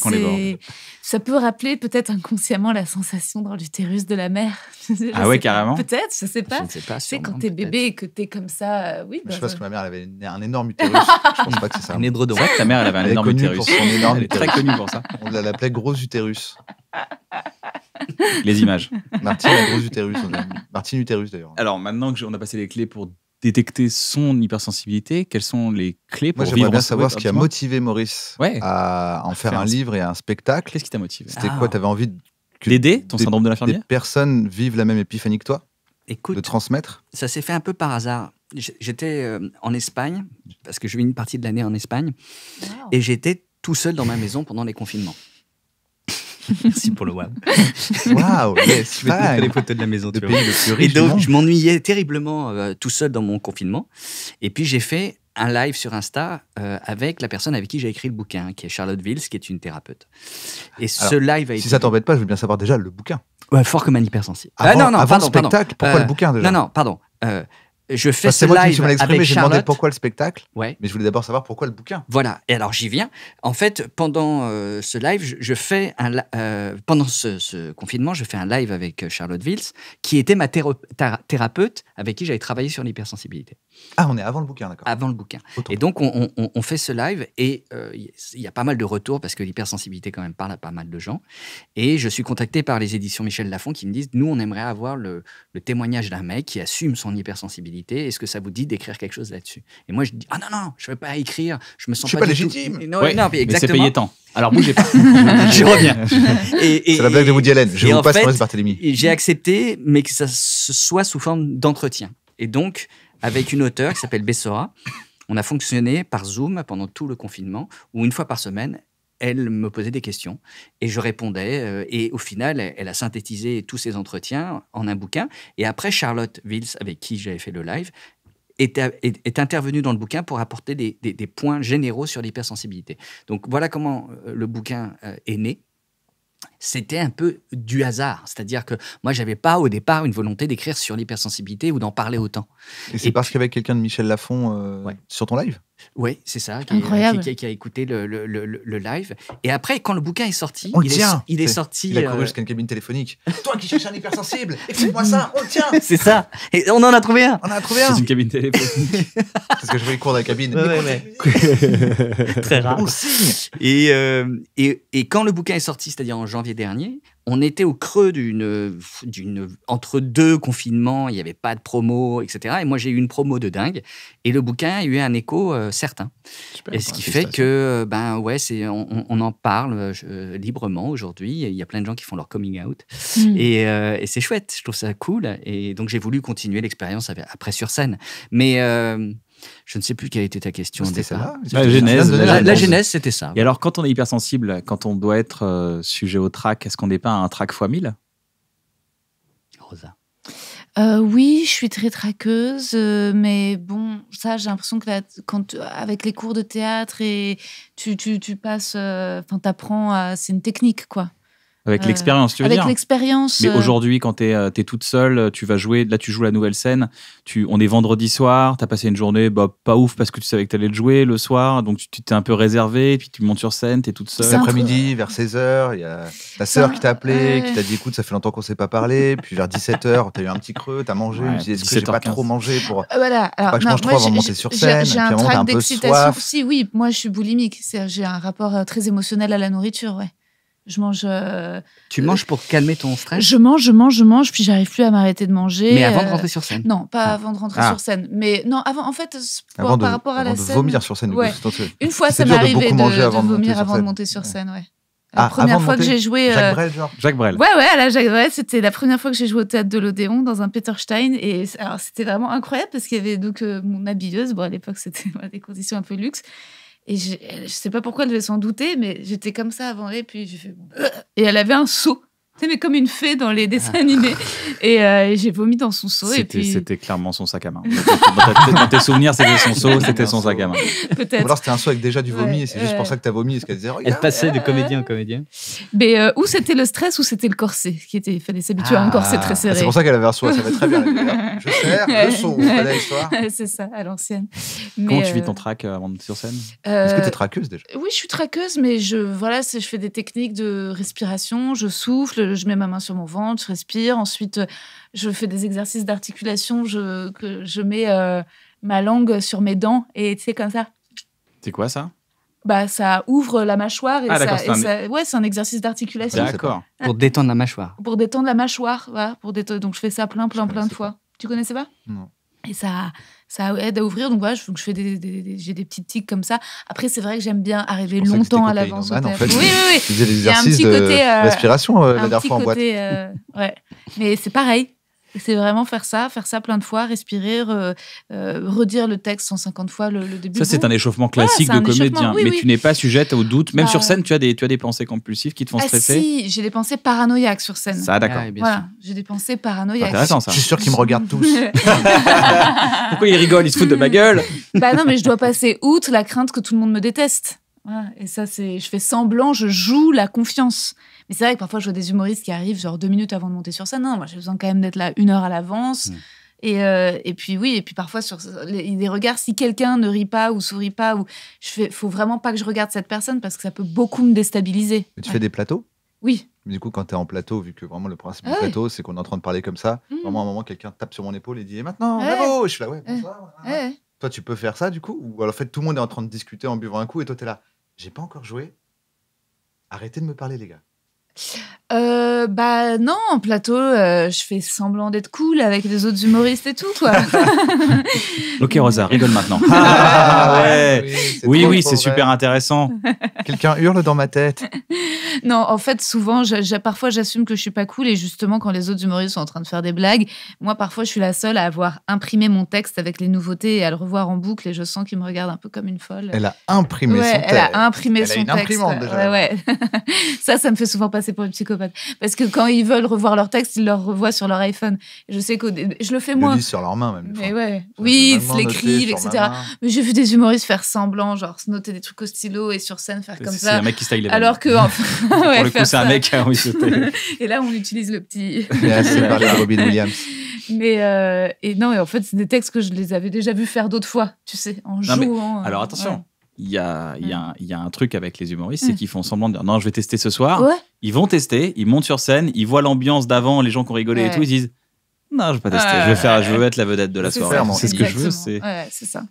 ça peut rappeler peut-être inconsciemment la sensation dans l'utérus de la mère. [laughs] ah ouais, carrément. Peut-être, je ne sais pas. Je ne sais pas sais, quand tu es bébé et que tu es comme ça. Euh, oui, sais je bah, pense bah. que ma mère avait un énorme utérus. [laughs] je pense pas que c'est ça. Un de droite, ta mère elle avait un énorme utérus. Elle est très connue pour ça. On l'appelait gros utérus. [laughs] les images. Martine, gros Utérus, d'ailleurs. Alors, maintenant que qu'on a passé les clés pour détecter son hypersensibilité, quelles sont les clés pour Moi, j'aimerais bien savoir ce qui a motivé Maurice à en faire, un livre et un spectacle. Qu'est-ce qui t'a motivé C'était quoi ah. T'avais envie d'aider ton syndrome de l'infirmière Des personnes vivent la même épiphanie que toi Écoute, de transmettre Ça s'est fait un peu par hasard. J'étais euh, en Espagne, parce que je vis une partie de l'année en Espagne, et j'étais tout seul dans ma maison pendant les confinements. Merci pour le wow. [laughs] Waouh, yes, je vais les photos de la maison. De tu le Plus et donc, je m'ennuyais terriblement euh, tout seul dans mon confinement. Et puis, j'ai fait un live sur Insta euh, avec la personne avec qui j'ai écrit le bouquin, qui est Charlotte Wills, qui est une thérapeute. Et ce live a été... Si ça t'embête pas, je veux bien savoir déjà le bouquin. fort comme un hypersensible. ah non, non, avant le spectacle, pourquoi le euh, bouquin déjà Non, non, pardon je fais ce live avec Charlotte. demandais pourquoi le spectacle, mais je voulais d'abord savoir pourquoi le bouquin. Voilà. Et alors j'y viens. En fait, pendant euh, ce live, je, fais un euh, pendant ce, confinement, je fais un live avec euh, Charlotte Wills, qui était ma thérapeute avec qui j'avais travaillé sur l'hypersensibilité. Ah, on est avant le bouquin, d'accord. Avant le bouquin. Et donc, on, fait ce live et il euh, y a pas mal de retours parce que l'hypersensibilité, quand même, parle à pas mal de gens. Et je suis contacté par les éditions Michel Lafon qui me disent Nous, on aimerait avoir le, témoignage d'un mec qui assume son hypersensibilité. Est-ce que ça vous dit d'écrire quelque chose là-dessus Et moi, je dis Ah non, non, je ne veux pas écrire. Je me sens pas, légitime. Non, mais exactement. Mais c'est payé tant. Alors bougez pas. [laughs] je reviens. C'est la blague de Woody Allen. Je vous passe Maurice Barthélémy. J'ai accepté, mais que ça soit sous forme d'entretien. Et donc, avec une auteure qui s'appelle Bessora. On a fonctionné par Zoom pendant tout le confinement, où une fois par semaine, elle me posait des questions et je répondais. Euh, et au final, elle a synthétisé tous ces entretiens en un bouquin. Et après, Charlotte Wills, avec qui j'avais fait le live, est, intervenue dans le bouquin pour apporter des points généraux sur l'hypersensibilité. Donc voilà comment euh, le bouquin euh, est né c'était un peu du hasard. C'est-à-dire que moi, je n'avais pas au départ une volonté d'écrire sur l'hypersensibilité ou d'en parler autant. Et, c'est parce qu'il y avait quelqu'un de Michel Lafont euh, sur ton live oui, c'est ça, qui, euh, Incroyable. qui, a écouté le, le, le, live. Et après, quand le bouquin est sorti, il, Est, il est sorti. Il a couru euh, jusqu'à une cabine téléphonique. [laughs] Toi qui cherches un hypersensible, explique-moi ça, on le tient. [laughs] C'est ça. Et on en a trouvé un. On en a trouvé un. C'est une cabine téléphonique. [laughs] Parce que je voulais courir dans la cabine. Très rare. signe. Et, euh, et, et, quand le bouquin est sorti, c'est-à-dire en janvier dernier, on était au creux d'une, d'une entre deux confinements, il n'y avait pas de promo, etc. Et moi, j'ai eu une promo de dingue, et le bouquin a eu un écho euh, certain. et ce qui fait que, euh, ben ouais, c'est on, en parle euh, librement aujourd'hui. Il y a plein de gens qui font leur coming out, hmm. et, et c'est chouette. Je trouve ça cool, et donc j'ai voulu continuer l'expérience après sur scène, mais je ne sais plus quelle était ta question. La genèse. c'était ça. Et alors, quand on est hypersensible, quand on doit être euh, sujet au trac, est-ce qu'on n'est pas un trac x 1000 Rosa. Euh, oui, je suis très traqueuse, euh, mais bon, ça, j'ai l'impression que quand avec les cours de théâtre et tu, tu, tu passes, enfin, t'apprends, c'est une technique, quoi. Avec euh, l'expérience, tu veux dire Avec l'expérience. Mais euh, aujourd'hui, quand tu es, euh, toute seule, tu vas jouer, là tu joues la nouvelle scène, tu, on est vendredi soir, tu as passé une journée bah, pas ouf parce que tu savais que tu allais le jouer le soir, donc tu t'es un peu réservé, puis tu montes sur scène, tu es toute seule. L'après-midi, vers 16h, il y a ta sœur qui t'a appelé, qui t'a dit écoute, ça fait longtemps qu'on s'est pas parlé, puis vers 17h, tu as eu un petit creux, tu as mangé, Tu je que pas trop mangé pour. Voilà, alors, pas je mange trop avant de monter sur scène. J'ai un d'excitation. Si, oui, moi je suis boulimique, j'ai un rapport très émotionnel à la nourriture, ouais. Je mange. Euh, tu manges pour calmer ton stress Je mange, je mange, je mange, puis j'arrive plus à m'arrêter de manger. Mais avant de euh, rentrer sur scène Non, pas ah. avant de rentrer ah. sur scène. Mais non, avant, en fait, par rapport à la de vomir sur scène, ouais. Une fois, ça m'est arrivé de, de, vomir avant de monter sur scène, ouais. La ah, première fois que j'ai joué. Jacques euh, Brel, genre. Jacques Brel. Ouais, ouais, à la Jacques Brel, c'était la première fois que j'ai joué au théâtre de l'Odéon dans un Peter Stein. Et alors, c'était vraiment incroyable parce qu'il y avait donc mon habilleuse. Bon, à l'époque, c'était [laughs] des conditions un peu luxe. Et je, ne sais pas pourquoi elle devait s'en douter, mais j'étais comme ça avant et puis je fais euh, Et elle avait un sou sais, mais comme une fée dans les dessins ah. animés. [laughs] Euh, et j'ai vomi dans son seau. C'était puis... clairement son sac à main. Dans, tes souvenirs, c'était son seau, c'était son sac à main. Peut-être. Ou alors c'était un seau avec déjà du vomi et c'est juste pour ça que t'as vomi. est-ce qu'elle disait, Elle passait de euh, comédien en comédien. Mais euh, où c'était le stress, ou c'était le corset. Qui était... Il fallait s'habituer à un corset très ah. serré. Ah, c'est pour ça qu'elle avait un seau, ça va très bien. [laughs] je sers le seau, [laughs] C'est ça, à l'ancienne. Comment tu vis ton trac avant de sur scène Est-ce que tu es traqueuse déjà Oui, je suis traqueuse, mais je, voilà, je fais des techniques de respiration, je souffle, je, mets ma main sur mon ventre, je respire. Ensuite, je fais des exercices d'articulation. Je, que je mets euh, ma langue sur mes dents et c'est comme ça. C'est quoi ça bah, ça ouvre la mâchoire et, ah, ça, ouais, c'est un exercice d'articulation. D'accord. Ah. Pour détendre la mâchoire. Pour détendre la mâchoire, voilà, pour détendre. Donc je fais ça plein, plein, plein de fois. Tu connaissais pas Non. Et ça, ça aide à ouvrir. Donc voilà, je, fais des, j'ai des petites tics comme ça. Après, c'est vrai que j'aime bien arriver longtemps à l'avance. Oui, oui, oui. Il y a un petit côté euh, respiration euh, la dernière fois en boîte. Euh, ouais. Mais c'est pareil. C'est vraiment faire ça, faire ça plein de fois, respirer, euh, redire le texte 150 fois le, début. Ça, c'est un échauffement classique de comédien. mais tu n'es pas sujette au doute. Même sur bah, scène, tu as, des, tu as des pensées compulsives qui te font ah, stresser. Si, j'ai des pensées paranoïaques sur scène. Ça, d'accord. j'ai des pensées paranoïaques. Intéressant, ça. Je suis sûr qu'ils me regardent tous. [laughs] [laughs] Pourquoi ils rigolent Ils se foutent de ma gueule. bah non, mais je dois passer outre la crainte que tout le monde me déteste. Et ça, c'est, je fais semblant, je joue la confiance. Mais c'est vrai que parfois, je vois des humoristes qui arrivent genre deux minutes avant de monter sur scène. Non, moi, j'ai besoin quand même d'être là une heure à l'avance. Hmm. Et, euh, et, puis oui, et puis parfois sur les, regards, si quelqu'un ne rit pas ou sourit pas, ou je fais, faut vraiment pas que je regarde cette personne parce que ça peut beaucoup me déstabiliser. Mais tu fais des plateaux Oui. Du coup, quand tu es en plateau, vu que vraiment le principe ah du plateau, c'est qu'on est en train de parler comme ça, hmm. vraiment à un moment, quelqu'un tape sur mon épaule et dit Et maintenant, bravo Je suis là, ouais, bonsoir. Toi, tu peux faire ça du coup Ou alors, en fait, tout le monde est en train de discuter en buvant un coup et toi, tu es là, j'ai pas encore joué, arrêtez de me parler, les gars euh, bah non, en plateau, euh, je fais semblant d'être cool avec les autres humoristes et tout, toi [laughs] ok, Rosa, rigole maintenant. Ah, ah, oui, oui, c'est super intéressant. Quelqu'un hurle dans ma tête. [laughs] Non, en fait, souvent, parfois, j'assume que je suis pas cool et justement, quand les autres humoristes sont en train de faire des blagues, moi, parfois, je suis la seule à avoir imprimé mon texte avec les nouveautés et à le revoir en boucle et je sens qu'il me regarde un peu comme une folle. Elle a imprimé son texte. Elle a imprimé son texte. [laughs] ça, ça me fait souvent passer c'est pour les psychopathe. Parce que quand ils veulent revoir leur texte, ils le revoient sur leur iPhone. Je sais que je le fais moins. sur leur main. même. Mais ouais. Oui, ils l'écrivent, etc. Mais j'ai vu des humoristes faire semblant, genre se noter des trucs au stylo et sur scène faire comme ça. C'est un mec qui style les Alors que. [laughs] pour le coup, c'est un mec. [laughs] et là, on utilise le petit. C'est parler Robin [laughs] Williams. Mais euh, et non, et en fait, c'est des textes que je les avais déjà vus faire d'autres fois, tu sais, en jouant. Euh, alors attention, il y a, mm. y a, un truc avec les humoristes, c'est mm. qu'ils font semblant de dire non, je vais tester ce soir. Ils vont tester, ils montent sur scène, ils voient l'ambiance d'avant, les gens qui ont rigolé et tout, ils disent non, je vais pas tester, je, vais faire, je veux être la vedette de la soirée. C'est ce que je veux. C'est ça.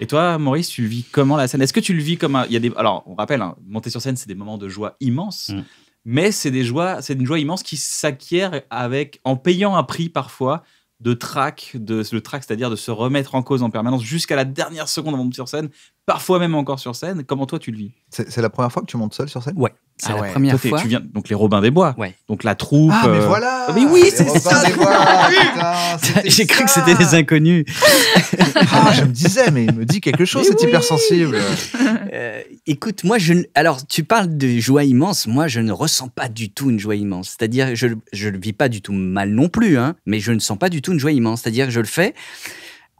Et toi, Maurice, tu vis comment la scène Est-ce que tu le vis comme un. Il y a des... Alors, on rappelle, hein, monter sur scène, c'est des moments de joie immense. Mm. Mais c'est des joies, c'est une joie immense qui s'acquiert avec en payant un prix parfois de trac, de le trac, c'est-à-dire de se remettre en cause en permanence jusqu'à la dernière seconde avant de monter sur scène parfois même encore sur scène. Comment toi tu le vis C'est la première fois que tu montes seul sur scène Ouais, c'est ah la première fois. Tu viens donc les Robins des Bois. Ouais. Donc la troupe. Ah mais euh, voilà. Ah, mais oui, c'est ça. [laughs] J'ai cru que c'était des inconnus. Ah, je me disais mais il me dit quelque chose, c'est hypersensible. Euh, écoute, moi je alors tu parles de joie immense, moi je ne ressens pas du tout une joie immense. C'est-à-dire je je le vis pas du tout mal non plus hein, mais je ne sens pas du tout une joie immense, c'est-à-dire je le fais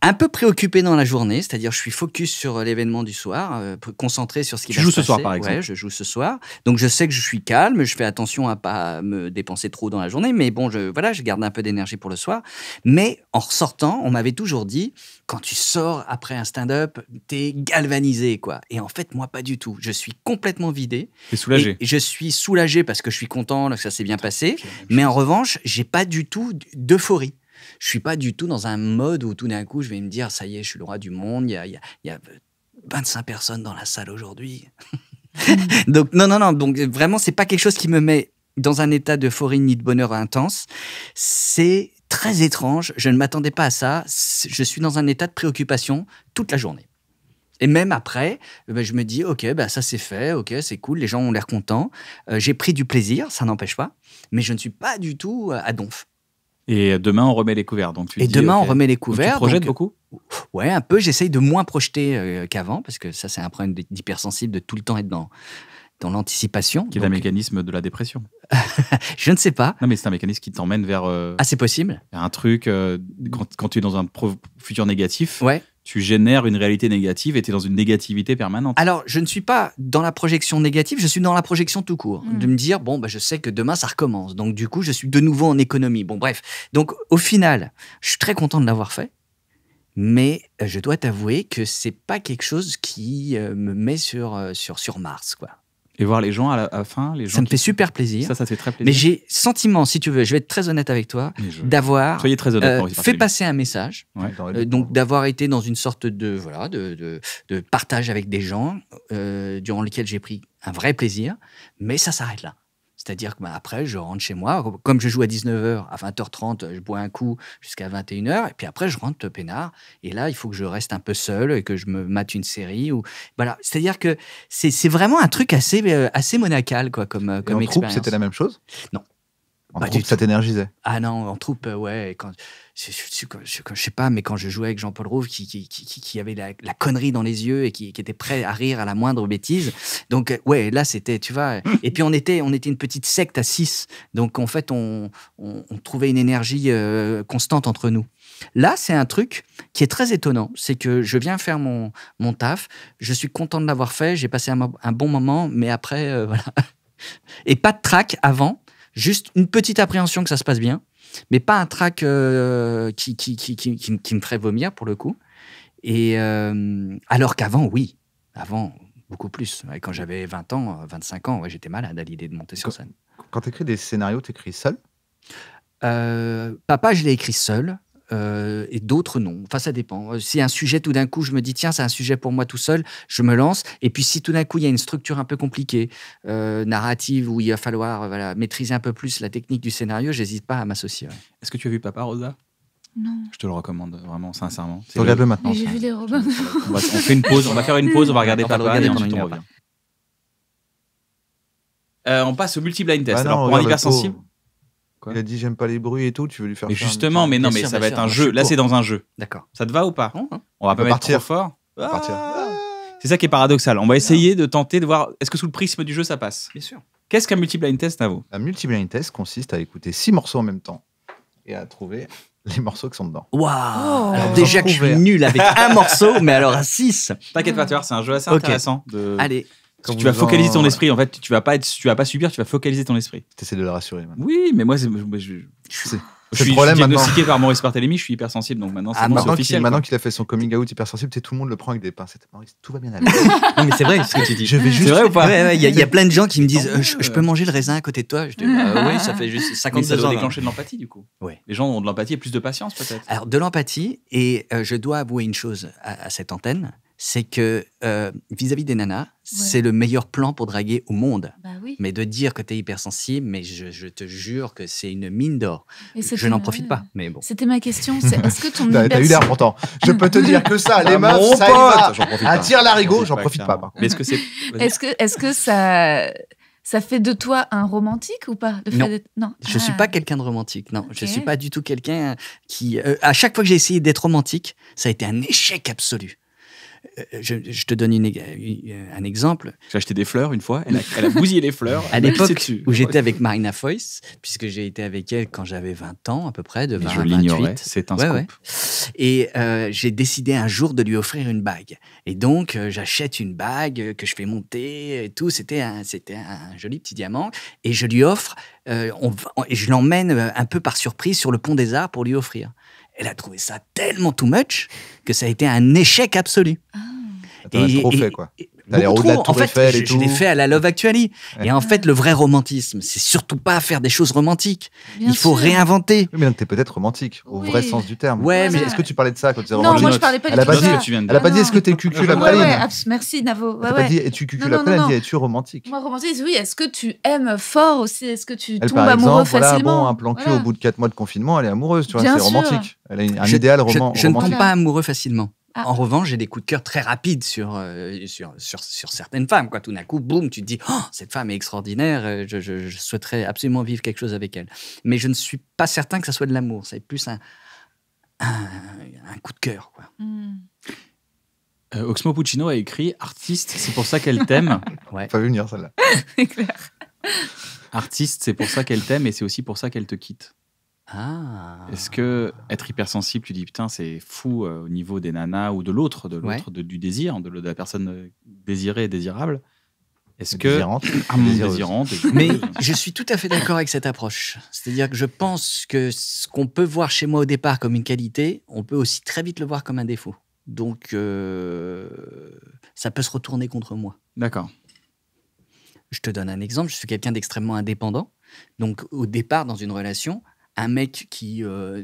un peu préoccupé dans la journée, c'est-à-dire je suis focus sur l'événement du soir, euh, concentré sur ce qui va se passer. Tu joues ce soir, par exemple. je joue ce soir. Donc je sais que je suis calme, je fais attention à pas me dépenser trop dans la journée, mais bon, je, voilà, je garde un peu d'énergie pour le soir. Mais en ressortant, on m'avait toujours dit, quand tu sors après un stand-up, tu es galvanisé, quoi. Et en fait, moi, pas du tout. Je suis complètement vidé. T'es soulagé. Et je suis soulagé parce que je suis content, que ça s'est bien passé. Mais en revanche, j'ai pas du tout d'euphorie je suis pas du tout dans un mode où tout d'un coup je vais me dire ça y est, je suis le roi du monde, il y a, y, a, 25 personnes dans la salle aujourd'hui. [laughs] donc non, non, non, donc vraiment c'est pas quelque chose qui me met dans un état d'euphorie ni de bonheur intense. C'est très étrange, je ne m'attendais pas à ça, je suis dans un état de préoccupation toute la journée. Et même après, eh ben, je me dis, ok, ben ça c'est fait, ok, c'est cool, les gens ont l'air contents, euh, j'ai pris du plaisir, ça n'empêche pas, mais je ne suis pas du tout euh, à donf. Et demain, on remet les couverts. Donc et demain, on remet les couverts. Donc, tu projettes beaucoup Ouais, un peu. J'essaye de moins projeter euh, qu'avant, parce que ça, c'est un problème d'hypersensible de tout le temps être dans, dans l'anticipation. Qui est un mécanisme de la dépression. [laughs] je ne sais pas. Non, mais c'est un mécanisme qui t'emmène vers. Euh, ah, c'est possible. Un truc, euh, quand, quand, tu es dans un futur négatif, ouais tu génères une réalité négative et tu es dans une négativité permanente. Alors, je ne suis pas dans la projection négative, je suis dans la projection tout court. Hmm. De me dire, bon, bah, je sais que demain, ça recommence. Donc, du coup, je suis de nouveau en économie. Bon, bref. Donc, au final, je suis très content de l'avoir fait. Mais euh, je dois t'avouer que c'est pas quelque chose qui euh, me met sur, euh, sur, sur Mars, quoi. Et voir les gens à la fin. Les gens ça me fait super plaisir. Ça, ça fait très plaisir. Mais j'ai sentiment, si tu veux, je vais être très honnête avec toi, d'avoir euh, fait passer un message. Euh, donc d'avoir été dans une sorte de voilà de, partage avec des gens euh, durant lesquels j'ai pris un vrai plaisir. Mais ça s'arrête là. C'est-à-dire que bah, après, je rentre chez moi. Comme je joue à 19h, à 20h30, je bois un coup jusqu'à 21h. Et puis après, je rentre peinard. Et là, il faut que je reste un peu seul et que je me mate une série. Ou... Voilà. C'est-à-dire que c'est vraiment un truc assez, euh, assez monacal, quoi, comme, euh, comme en c'était la même chose Non. En troupe, ça t'énergisait Ah non, en troupe, euh, ouais. Quand, je, sais pas, mais quand je jouais avec Jean-Paul Rouve, qui, qui, avait la, connerie dans les yeux et qui, était prêt à rire à la moindre bêtise. Donc, euh, ouais, là, c'était, tu vois. et puis, on était, on était une petite secte à six. Donc, en fait, on, trouvait une énergie euh, constante entre nous. Là, c'est un truc qui est très étonnant. C'est que je viens faire mon, mon taf. Je suis content de l'avoir fait. J'ai passé un, bon moment, mais après, [laughs] voilà. Et pas de trac avant Juste une petite appréhension que ça se passe bien, mais pas un trac euh, qui, qui, qui, qui, me ferait vomir pour le coup. Et euh, alors qu'avant, oui, avant, beaucoup plus. quand j'avais 20 ans, 25 euh, ans, j'étais malade à l'idée de monter sur scène. Quand tu écris des scénarios, tu écris seul Papa, je l'ai écrit seul. Euh, et d'autres non. Enfin, ça dépend. Euh, si un sujet, tout d'un coup, je me dis, tiens, c'est un sujet pour moi tout seul, je me lance. Et puis, si tout d'un coup, il y a une structure un peu compliquée, euh, narrative, où il va falloir voilà, maîtriser un peu plus la technique du scénario, j'hésite pas à m'associer. Est-ce que tu as vu Papa Rosa non. Je te le recommande vraiment, sincèrement. Regarde-le maintenant. J'ai vu les Robins. On, va, fait une pause, on va faire une pause, on va regarder Papa et on revient. on passe au multi-blind test. Ah Alors, pour un hypersensible, il a dit j'aime pas les bruits et tout, tu veux lui faire Mais justement, mais non, mais, ça va être un jeu. Là, c'est dans un jeu. D'accord. Ça te va ou pas hein. On va pas mettre trop fort. partir ah. c'est ça qui est paradoxal. On va essayer de tenter de voir est-ce que sous le prisme du jeu ça passe. Bien sûr. Qu'est-ce qu'un multi-blind test, vous Un multi-blind test consiste à écouter six morceaux en même temps et à trouver les morceaux qui sont dedans. Waouh oh. déjà que je suis nul avec un morceau, mais alors à six T'inquiète pas, c'est un jeu assez intéressant. Allez tu vas focaliser ton esprit, en fait, tu vas pas être, tu vas pas subir, tu vas focaliser ton esprit. Tu essaies de le rassurer. Maintenant. Oui, mais moi, je, je, je, je suis problème diagnostiqué par Maurice Barthélémy, je suis hypersensible, donc maintenant c'est ah, officiel. maintenant qu'il a fait son coming out hypersensible, tout le monde le prend avec des pincettes. Maurice, tout va bien aller. [laughs] non, mais c'est vrai ce que tu dis. C'est vrai Il y, a plein de gens qui me disent euh, je, peux manger le raisin à côté de toi. Je euh, oui, ça fait juste ans. ça doit déclencher de l'empathie du coup. Ouais. Les gens ont de l'empathie et plus de patience peut-être. Alors de l'empathie et euh, je dois avouer une chose à cette antenne, c'est que euh, vis-à-vis des nanas, c'est le meilleur plan pour draguer au monde. Bah mais de dire que tu es hypersensible, mais je, te jure que c'est une mine d'or. Je n'en profite pas, mais bon. C'était ma question. Est-ce [laughs] T'as eu l'air pourtant. Je peux te dire que ça, [laughs] les ah, meufs, ça y va. Ah, larigot, j'en profite pas. est-ce que c'est... [laughs] que, est que ça ça fait de toi un romantique ou pas non. je ne suis ah. pas quelqu'un de romantique. Non, je suis pas du tout quelqu'un qui. Euh, à chaque fois que j'ai essayé d'être romantique, ça a été un échec absolu. Euh, je, te donne euh, un exemple. J'ai acheté des fleurs une fois, elle a, elle bousillé les fleurs. [laughs] À l'époque où j'étais avec Marina Foyce, puisque j'ai été avec elle quand j'avais 20 ans à peu près, de je à c'est un scoop. Et euh, j'ai décidé un jour de lui offrir une bague. Et donc, j'achète une bague que je fais monter et tout. C'était un, un joli petit diamant. Et je lui offre, et je l'emmène un peu par surprise sur le pont des arts pour lui offrir. Elle a trouvé ça tellement too much que ça a été un échec absolu. et, quoi beaucoup. la en fait, et tout. Je l'ai fait à la Love Actually. Et en fait, le vrai romantisme, c'est surtout pas faire des choses romantiques. il faut réinventer. Oui, mais t'es peut-être romantique, au vrai sens du terme. est-ce que tu parlais de ça quand tu disais romantique Non, moi je parlais pas de ça. Elle a pas dit, elle a pas dit est-ce que t'es cucul la Merci Navo. Elle a pas dit es-tu que la praline Elle dit es-tu romantique Moi, romantique, oui. Est-ce que tu aimes fort aussi Est-ce que tu tombes amoureux facilement Un plan cul au bout de 4 mois de confinement, elle est amoureuse, tu vois, c'est romantique. Elle a un idéal romantique. Je ne tombe pas amoureux facilement. Ah. En revanche, j'ai des coups de cœur très rapides euh, sur, sur, certaines femmes. Quoi. Tout d'un coup, boum, tu te dis oh, Cette femme est extraordinaire, euh, je, souhaiterais absolument vivre quelque chose avec elle. Mais je ne suis pas certain que ça soit de l'amour. C'est plus un, un, coup de cœur. Quoi. Hmm. Euh, Oxmo Puccino a écrit Artiste, c'est pour ça qu'elle t'aime. [laughs] ouais. Pas venir celle-là. [laughs] c'est clair. Artiste, c'est pour ça qu'elle t'aime et c'est aussi pour ça qu'elle te quitte. Ah. Est-ce que être hypersensible, tu dis putain, c'est fou euh, au niveau des nanas ou de l'autre, de l'autre, du désir, de, la personne euh, désirée et désirable Est-ce que désirante, [clears throat] ah, Mais je suis tout à fait d'accord avec cette approche. C'est-à-dire que je pense que ce qu'on peut voir chez moi au départ comme une qualité, on peut aussi très vite le voir comme un défaut. Donc euh, ça peut se retourner contre moi. D'accord. Je te donne un exemple. Je suis quelqu'un d'extrêmement indépendant. Donc au départ, dans une relation, un mec qui euh,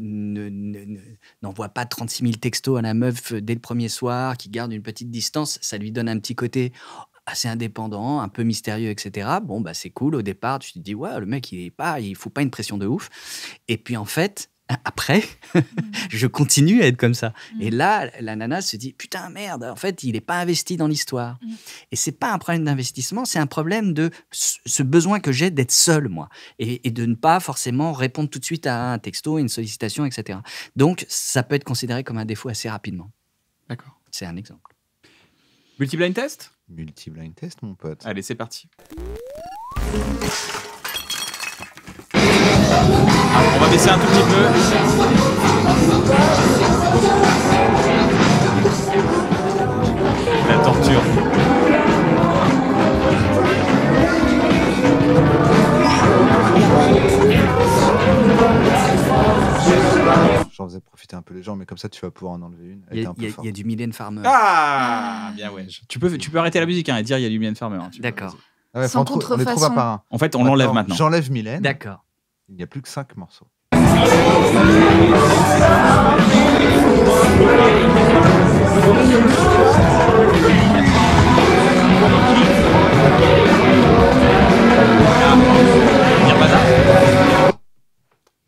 n'envoie pas 36 000 textos à la meuf euh, dès le premier soir, qui garde une petite distance, ça lui donne un petit côté assez indépendant, un peu mystérieux, etc. Bon, bah c'est cool au départ, tu te dis, ouais, le mec, il est pas, il fout pas une pression de ouf. Et puis en fait, après, [laughs] je continue à être comme ça. Mm. Et là, la nana se dit putain merde, en fait, il n'est pas investi dans l'histoire. Et mm. Et c'est pas un problème d'investissement, c'est un problème de ce besoin que j'ai d'être seul moi et, et, de ne pas forcément répondre tout de suite à un texto, une sollicitation, etc. Donc, ça peut être considéré comme un défaut assez rapidement. D'accord. C'est un exemple. Multi blind test. Multi blind test, mon pote. Allez, c'est parti on va baisser un tout petit peu. La torture. J'en faisais profiter un peu les gens, mais comme ça tu vas pouvoir en enlever une. Il y, a du Mylène Farmer. Ah Bien ouais. Tu peux, arrêter la musique hein, et dire il y a du Mylène Farmer. Hein, D'accord. Ah Sans contrefaçon. En fait, on l'enlève maintenant. J'enlève Mylène. D'accord. Il n'y a plus que 5 morceaux.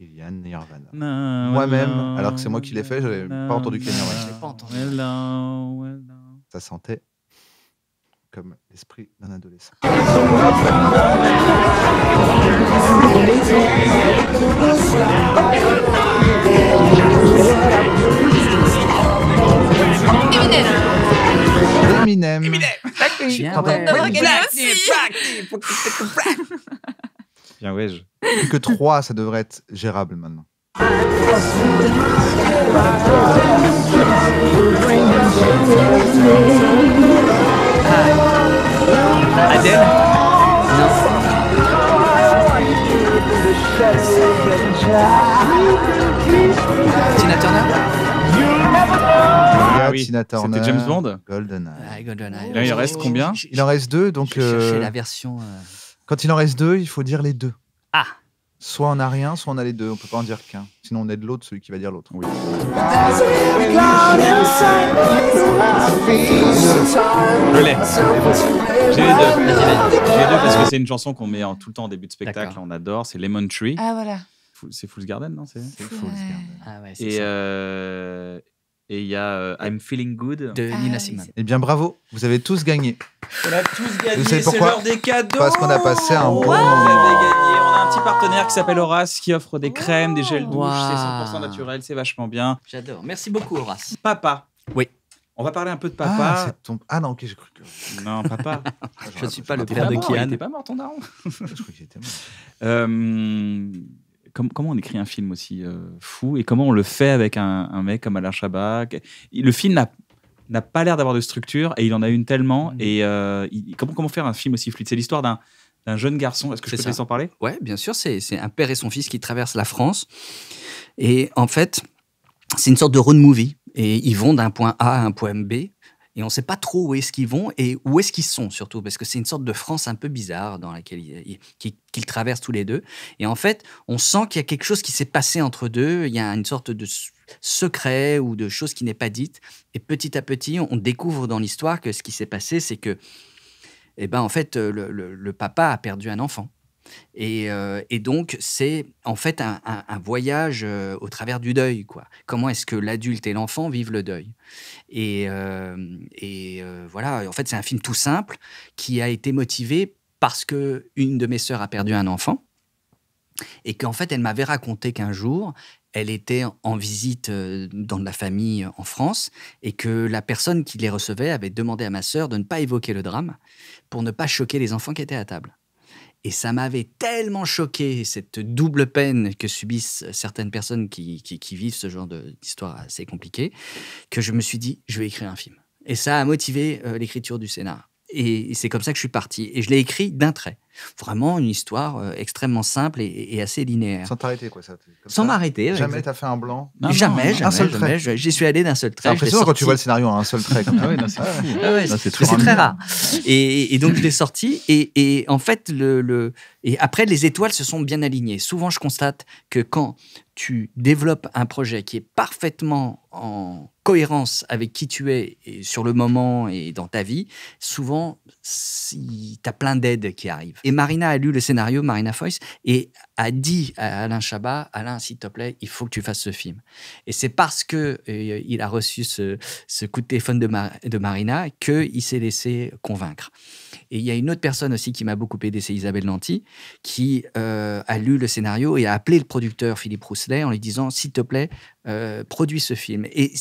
Il y a Nirvana. Moi-même, alors que c'est moi qui l'ai fait, je n'avais pas entendu qu'il y a Nirvana. Ça sentait comme l'esprit d'un adolescent. Eminem. Eminem. Bien ouais. Que 3, ça devrait être gérable maintenant. C'était James Bond GoldenEye. il en reste combien Il en reste deux. Donc, euh, la version. Euh, quand il en reste deux, il faut dire les deux. Ah Soit on n'a rien, soit on a les deux. On peut pas en dire qu'un. Sinon, on est de l'autre, celui qui va dire l'autre. Oui. J'ai les deux. J'ai les deux parce que ah. c'est une chanson qu'on met en, tout le temps en début de spectacle. On adore. C'est Lemon Tree. Ah voilà. C'est Fool's Garden, non C'est Fool's Garden. Ah ouais, et, euh, et il y a euh, I'm Feeling Good de ah, Nina Simone. Eh bien, bravo, vous avez tous gagné. On a tous gagné, c'est l'heure des cadeaux. Parce qu'on a passé un bon moment. gagné. On a un petit partenaire qui s'appelle Horace qui offre des crèmes, des gels douche, c'est 100% naturel, c'est vachement bien. J'adore. Merci beaucoup, Horace. Papa. Oui. On va parler un peu de ah, papa. Ah, ah non, ok, j'ai cru que. Non, papa. [laughs] je ne suis pas le père de Kian. T'es pas mort, ton daron Je crois que j'étais mort. [laughs] Euh comment on écrit un film aussi euh, fou et comment on le fait avec un, mec comme Alain Chabat Le film n'a pas l'air d'avoir de structure et il en a une tellement. Mm. Et euh, comment, faire un film aussi fluide C'est l'histoire d'un jeune garçon. Est-ce que je peux t'en parler Oui, bien sûr. C'est un père et son fils qui traversent la France. Et en fait, c'est une sorte de road movie. Et ils vont d'un point A à un point B et on ne sait pas trop où est-ce qu'ils vont et où est-ce qu'ils sont surtout, parce que c'est une sorte de France un peu bizarre dans laquelle ils, traversent tous les deux. Et en fait, on sent qu'il y a quelque chose qui s'est passé entre deux, il y a une sorte de secret ou de chose qui n'est pas dite. Et petit à petit, on découvre dans l'histoire que ce qui s'est passé, c'est que, eh ben, en fait, le papa a perdu un enfant. Euh, et, donc, c'est en fait un, voyage euh, au travers du deuil. Quoi. Comment est-ce que l'adulte et l'enfant vivent le deuil Et, euh, voilà, en fait, c'est un film tout simple qui a été motivé parce que une de mes sœurs a perdu un enfant et qu'en fait, elle m'avait raconté qu'un jour, elle était en visite dans la famille en France et que la personne qui les recevait avait demandé à ma sœur de ne pas évoquer le drame pour ne pas choquer les enfants qui étaient à table. Et ça m'avait tellement choqué, cette double peine que subissent certaines personnes qui, vivent ce genre d'histoire assez compliquée, que je me suis dit, je vais écrire un film. Et ça a motivé euh, l'écriture du scénar. Et c'est comme ça que je suis parti. Et je l'ai écrit d'un trait. Vraiment une histoire euh, extrêmement simple et, assez linéaire. Sans t'arrêter, quoi. Ça, Sans m'arrêter. Jamais t'as fait un blanc Jamais, jamais, un seul trait J'y suis allé d'un seul trait. C'est impressionnant quand tu vois le scénario hein, un seul trait. c'est très rare. Et, donc, je l'ai sorti. Et, en fait, le, et après, les étoiles se sont bien alignées. Souvent, je constate que quand tu développes un projet qui est parfaitement en cohérence avec qui tu es sur le moment et dans ta vie, souvent, si, tu as plein d'aides qui arrivent. Et Marina a lu le scénario, Marina Foïs, et a dit à Alain Chabat, Alain, s'il te plaît, il faut que tu fasses ce film. Et c'est parce que euh, il a reçu ce, coup de téléphone de, Marina que Marina qu'il s'est laissé convaincre. Et il y a une autre personne aussi qui m'a beaucoup aidé, c'est Isabelle Nanty, qui euh, a lu le scénario et a appelé le producteur Philippe Rousselet en lui disant, s'il te plaît, euh, produis ce film. Et,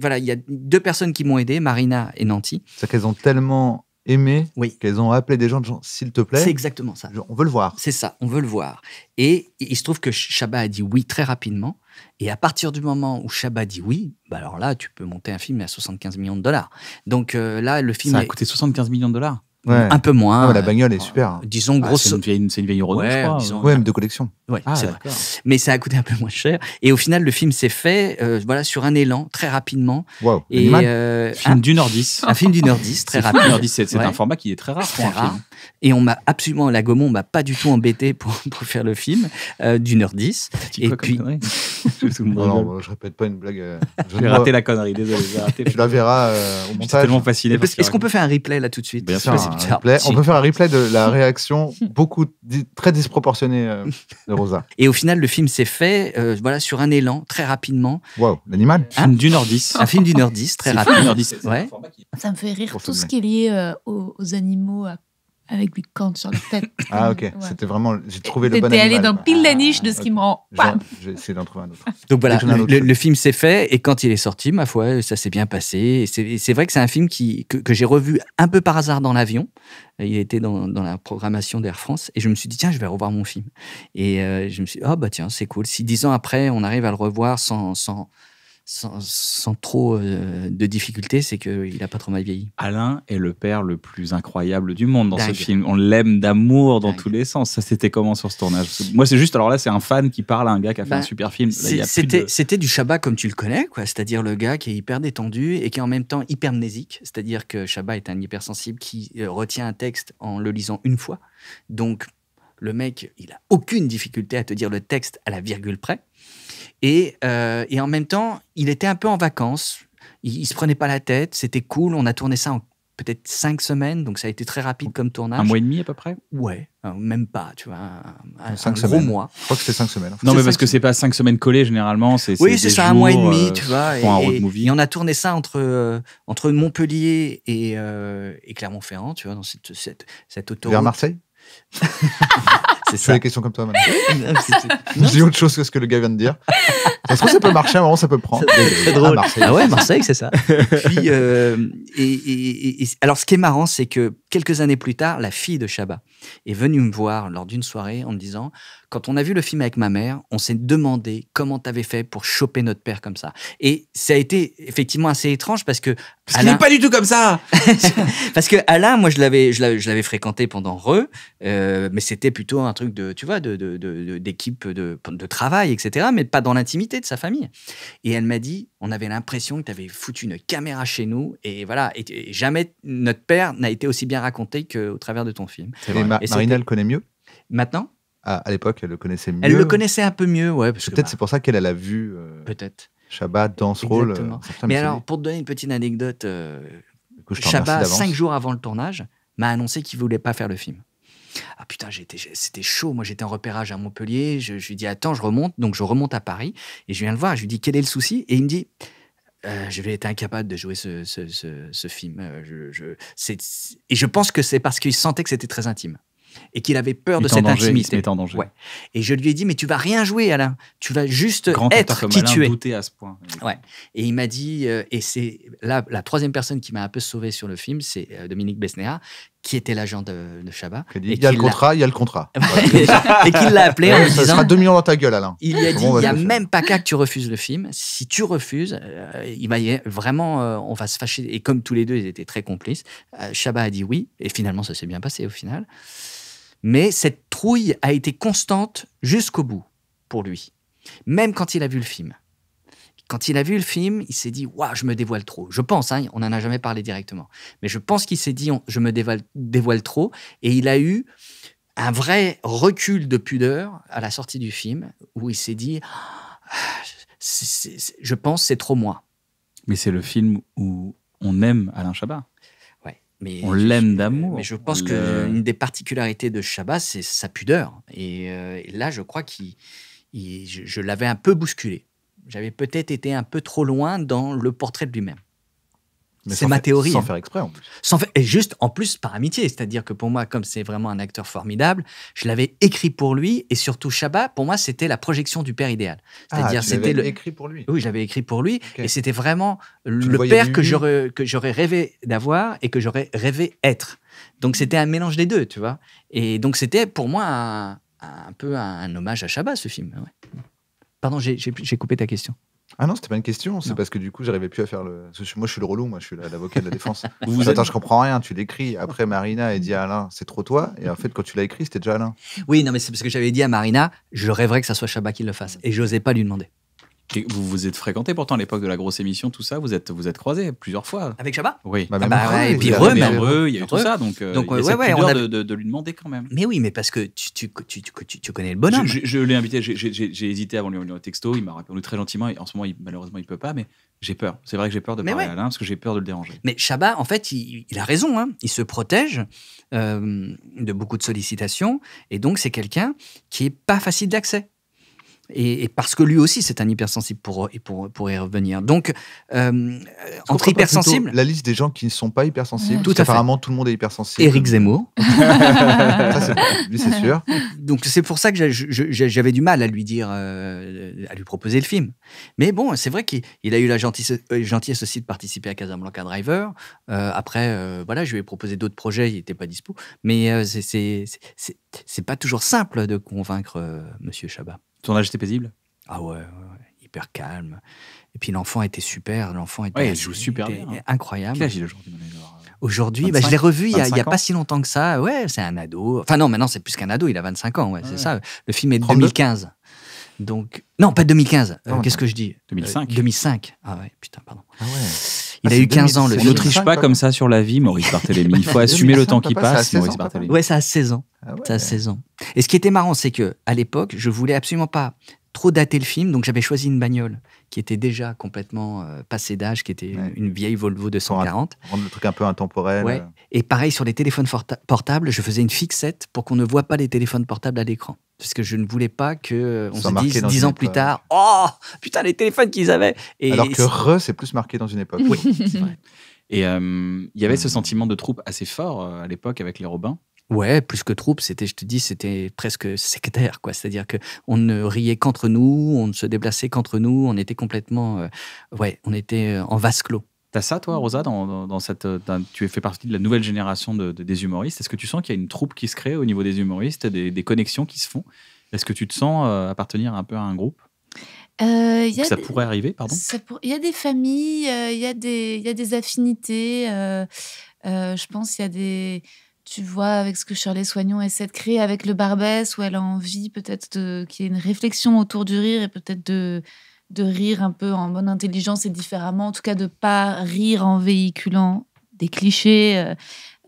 voilà, il y a deux personnes qui m'ont aidé, Marina et Nanty. C'est qu'elles ont tellement aimé, oui. qu'elles ont appelé des gens, de gens s'il te plaît. C'est exactement ça. on veut le voir. C'est ça, on veut le voir. Et il se trouve que Chabat a dit oui très rapidement. Et à partir du moment où Chabat dit oui, bah alors là, tu peux monter un film à 75 millions de dollars. Donc euh, là, le film. Ça a coûté 75 millions de dollars un peu moins. Ah la bagnole est euh, super. Disons, ah, grosse. C'est une vieille, une vieille Renault, même de collection. Ouais, ah, c'est vrai. Mais ça a coûté un peu moins cher. Et au final, le film s'est fait, euh, voilà, sur un élan, très rapidement. Wow. Et, euh, film un, heure dix Un film du 10 très rapide. c'est un format qui est très rare. Très rare. Et on m'a absolument, la Gaumont m'a pas du tout embêté pour, [laughs] faire le film d'une heure 10 Et puis. [laughs] non, je répète pas une blague. J'ai raté la connerie, désolé. [laughs] Tu la verras au montage. tellement fasciné. Est-ce qu'on peut faire un replay là tout de suite Bien sûr. On peut faire un replay de la réaction [laughs] beaucoup très disproportionnée euh, de Rosa. Et au final, le film s'est fait euh, voilà, sur un élan, très rapidement. Waouh, l'animal Un film d'une heure dix. Un film d'une heure dix, très rapide. Ça me fait rire tout ce qui est lié euh, aux, animaux à avec du sur la tête. [laughs] Ah, ok. C'était vraiment. J'ai trouvé le bon animal. allé dans pile la niche de ce ah, qui me rend. J'ai d'en trouver un autre. Donc voilà, le, film s'est fait et quand il est sorti, ma foi, ça s'est bien passé. C'est vrai que c'est un film qui, que, j'ai revu un peu par hasard dans l'avion. Il était dans, dans la programmation d'Air France et je me suis dit, tiens, je vais revoir mon film. Et euh, je me suis dit, oh, bah tiens, c'est cool. Si dix ans après, on arrive à le revoir sans sans, trop euh, de difficultés, c'est qu'il n'a pas trop mal vieilli. Alain est le père le plus incroyable du monde dans ce film. On l'aime d'amour dans tous les sens. Ça, c'était comment sur ce tournage Moi, c'est juste, alors là, c'est un fan qui parle à un gars qui a fait un bah, super film. C'était du Shabbat comme tu le connais, quoi. C'est-à-dire le gars qui est hyper détendu et qui est en même temps hyper mnésique. C'est-à-dire que Shabbat est un hypersensible qui euh, retient un texte en le lisant une fois. Donc, le mec, il a aucune difficulté à te dire le texte à la virgule près. Euh, et, en même temps, il était un peu en vacances. Il, se prenait pas la tête. C'était cool. On a tourné ça en peut-être cinq semaines. Donc ça a été très rapide comme tournage. Un mois et demi à peu près Ouais, euh, même pas, tu vois. Un, gros mois. Je crois que c'est cinq semaines. Non, mais parce que c'est pas cinq semaines collées généralement. C'est, oui, c'est ça, un mois et euh, demi, tu vois. Pour et, un road movie. et, on a tourné ça entre, entre Montpellier et, Clermont-Ferrand, tu vois, dans cette, cette, cette autoroute. Vers Marseille [laughs] C'est ça. des questions comme toi, maintenant. Je dis autre chose que ce que le gars vient de dire. Parce que ça peut marcher, à un moment, ça peut prendre. C'est drôle. Ah ouais, Marseille, c'est ça. [laughs] Euh, et, alors, ce qui est marrant, c'est que quelques années plus tard, la fille de Chabat est venue me voir lors d'une soirée en me disant Quand on a vu le film avec ma mère, on s'est demandé comment t'avais fait pour choper notre père comme ça. Et ça a été effectivement assez étrange parce que. Parce n'est pas du tout comme ça [laughs] Parce que Alain, moi, je l'avais fréquenté pendant Re, euh, mais c'était plutôt un truc de, tu vois, d'équipe de, de, de, travail, etc., mais pas dans l'intimité de sa famille. Et elle m'a dit, on avait l'impression que tu avais foutu une caméra chez nous, et voilà, et, jamais notre père n'a été aussi bien raconté qu'au travers de ton film. Et, Marina le connaît mieux Maintenant ah, À l'époque, elle le connaissait mieux. Elle le connaissait un peu mieux, ouais. Peut-être bah c'est pour ça qu'elle a vu. Chabat euh, Peut-être. dans ce rôle. Euh, mais alors, pour te donner une petite anecdote, euh, Chabat, cinq jours avant le tournage, m'a annoncé qu'il voulait pas faire le film. Ah putain, c'était chaud. Moi, j'étais en repérage à Montpellier. Je, lui dis Attends, je remonte. Donc, je remonte à Paris et je viens le voir. Je lui dis Quel est le souci Et il me dit euh, je vais être incapable de jouer ce, ce, film. Euh, je, je, et je pense que c'est parce qu'il sentait que c'était très intime et qu'il avait peur de cette intimité. en danger. Ouais. Et je lui ai dit, mais tu vas rien jouer, Alain. Tu vas juste Grand être qui tu es. à ce point. Ouais. Et il m'a dit, euh, et c'est là la troisième personne qui m'a un peu sauvé sur le film, c'est Dominique Besnéa, qui était l'agent de, de Chabat. Il, il y a le contrat, il y a le contrat. [laughs] et qu'il l'a appelé en Ça sera 2 millions dans ta gueule, Alain. Il a dit, il n'y a même pas qu'à que tu refuses le film. Si tu refuses, euh, il va vraiment, euh, on va se fâcher. Et comme tous les deux, ils étaient très complices, euh, a dit oui. Et finalement, ça s'est bien passé au final. Mais cette trouille a été constante jusqu'au bout pour lui. Même quand il a vu le film quand il a vu le film, il s'est dit Waouh, je me dévoile trop. Je pense, hein, on n'en a jamais parlé directement. Mais je pense qu'il s'est dit Je me dévoile, trop. Et il a eu un vrai recul de pudeur à la sortie du film où il s'est dit ah, Je pense, c'est trop moi. Mais c'est le film où on aime Alain Chabat. Mais on l'aime d'amour. Mais je pense qu'une que des particularités de Chabat, c'est sa pudeur. Et, euh, là, je crois que je l'avais un peu bousculé j'avais peut-être été un peu trop loin dans le portrait de lui-même. C'est ma théorie. Sans hein. faire exprès, en plus. et juste, en plus, par amitié. C'est-à-dire que pour moi, comme c'est vraiment un acteur formidable, je l'avais écrit pour lui. Et surtout, Chabat, pour moi, c'était la projection du père idéal. Ah, C'est-à-dire, c'était le. écrit pour lui. Oui, j'avais écrit pour lui. Et c'était vraiment le père que j'aurais, rêvé d'avoir et que j'aurais rêvé être. Donc, c'était un mélange des deux, tu vois. Et donc, c'était pour moi un, peu un, hommage à Chabat, ce film. Ouais. Pardon, j'ai coupé ta question. Ah non, c'était pas une question, c'est parce que du coup, j'arrivais plus à faire le. Moi, je suis le relou, moi, je suis l'avocat de la défense. [laughs] vous Attends, je comprends rien, tu l'écris. Après, Marina, a dit à Alain, c'est trop toi. Et en fait, quand tu l'as écrit, c'était déjà Alain. Oui, non, mais c'est parce que j'avais dit à Marina, je rêverais que ça soit Chabat qui le fasse. Et j'osais pas lui demander vous vous êtes fréquenté pourtant à l'époque de la grosse émission, tout ça, vous êtes, vous êtes croisé plusieurs fois. Avec Chabat Oui. Bah, ah bah et puis même. il y a eu tout ça, donc, euh, donc il on a... de, de, lui demander quand même. Mais oui, mais parce que tu, tu, tu, tu, connais le bonhomme. Je, l'ai invité, j'ai hésité avant de lui envoyer un texto, il m'a répondu très gentiment, et en ce moment, malheureusement, il ne peut pas, mais j'ai peur. C'est vrai que j'ai peur de parler à Alain, parce que j'ai peur de le déranger. Mais Chabat, en fait, il, a raison, hein. il se protège euh, de beaucoup de sollicitations, et donc c'est quelqu'un qui n'est pas facile d'accès et, parce que lui aussi c'est un hypersensible pour, pour, pour y revenir. Donc, euh, entre hypersensibles. La liste des gens qui ne sont pas hypersensibles, tout apparemment fait. tout le monde est hypersensible. Eric Zemmour. [laughs] Ça, lui, c'est sûr. Donc, c'est pour ça que j'avais du mal à lui dire, euh, à lui proposer le film. Mais bon, c'est vrai qu'il a eu la euh, gentillesse, aussi de participer à Casablanca Driver. après, voilà, je lui ai proposé d'autres projets, il n'était pas dispo. Mais c'est pas toujours simple de convaincre Monsieur Chabat. Tournage était paisible Ah ouais, hyper calme. Et puis l'enfant était super. L'enfant était. joue super bien. Hein. Incroyable. Quel âge il aujourd'hui Aujourd'hui, bah, je l'ai revu il n'y a, pas si longtemps que ça. Ouais, c'est un ado. Enfin, non, maintenant, c'est plus qu'un ado. Il a 25 ans. Ouais, c'est ça. Le film est de 2015. Donc, non, pas de 2015. Euh, qu'est-ce que je dis 2005. 2005. Euh, ah ouais, putain, pardon. Ah ouais. Il a eu 15 ans, le On ne triche pas comme ça sur la vie, Maurice Barthélémy. Il faut [laughs] assumer le temps qui passe, Maurice Barthélémy. Ouais, ça a 16 ans. 16 ah ans. Et ce qui était marrant, c'est que à l'époque, je voulais absolument pas trop dater le film, donc j'avais choisi une bagnole qui était déjà complètement passé euh, passée d'âge, qui était une vieille Volvo 240. Pour rendre le truc un peu intemporel. Ouais. Euh. Et pareil, sur les téléphones portables, je faisais une fixette pour qu'on ne voit pas les téléphones portables à l'écran parce que je ne voulais pas que euh, on se dise dix ans plus tard oh putain les téléphones qu'ils avaient et alors que re c'est plus marqué dans une époque oui [laughs] et il euh, y avait ce mm. sentiment de troupe assez fort euh, à l'époque avec les Robins Ouais, plus que troupe, c'était, je te dis, c'était presque sectaire, quoi. C'est-à-dire que on ne riait qu'entre nous, on ne se déplaçait qu'entre nous, on était complètement, ouais, on était en vase clos. T'as ça, toi, Rosa, dans, dans, cette, dans, euh, tu fait partie de la nouvelle génération de, des humoristes. Est-ce que tu sens qu'il y a une troupe qui se crée au niveau des humoristes, des, des connexions qui se font Est-ce que tu te sens euh, appartenir un peu à un groupe euh, ça pourrait arriver, pardon Il y a des familles, il y, y, a des affinités. je pense qu'il y a des tu vois, avec ce que Shirley Soignon essaie de créer avec le Barbès, où elle a envie peut-être qu'il y ait une réflexion autour du rire et peut-être de, de rire un peu en bonne intelligence et différemment, en tout cas de pas rire en véhiculant des clichés, euh,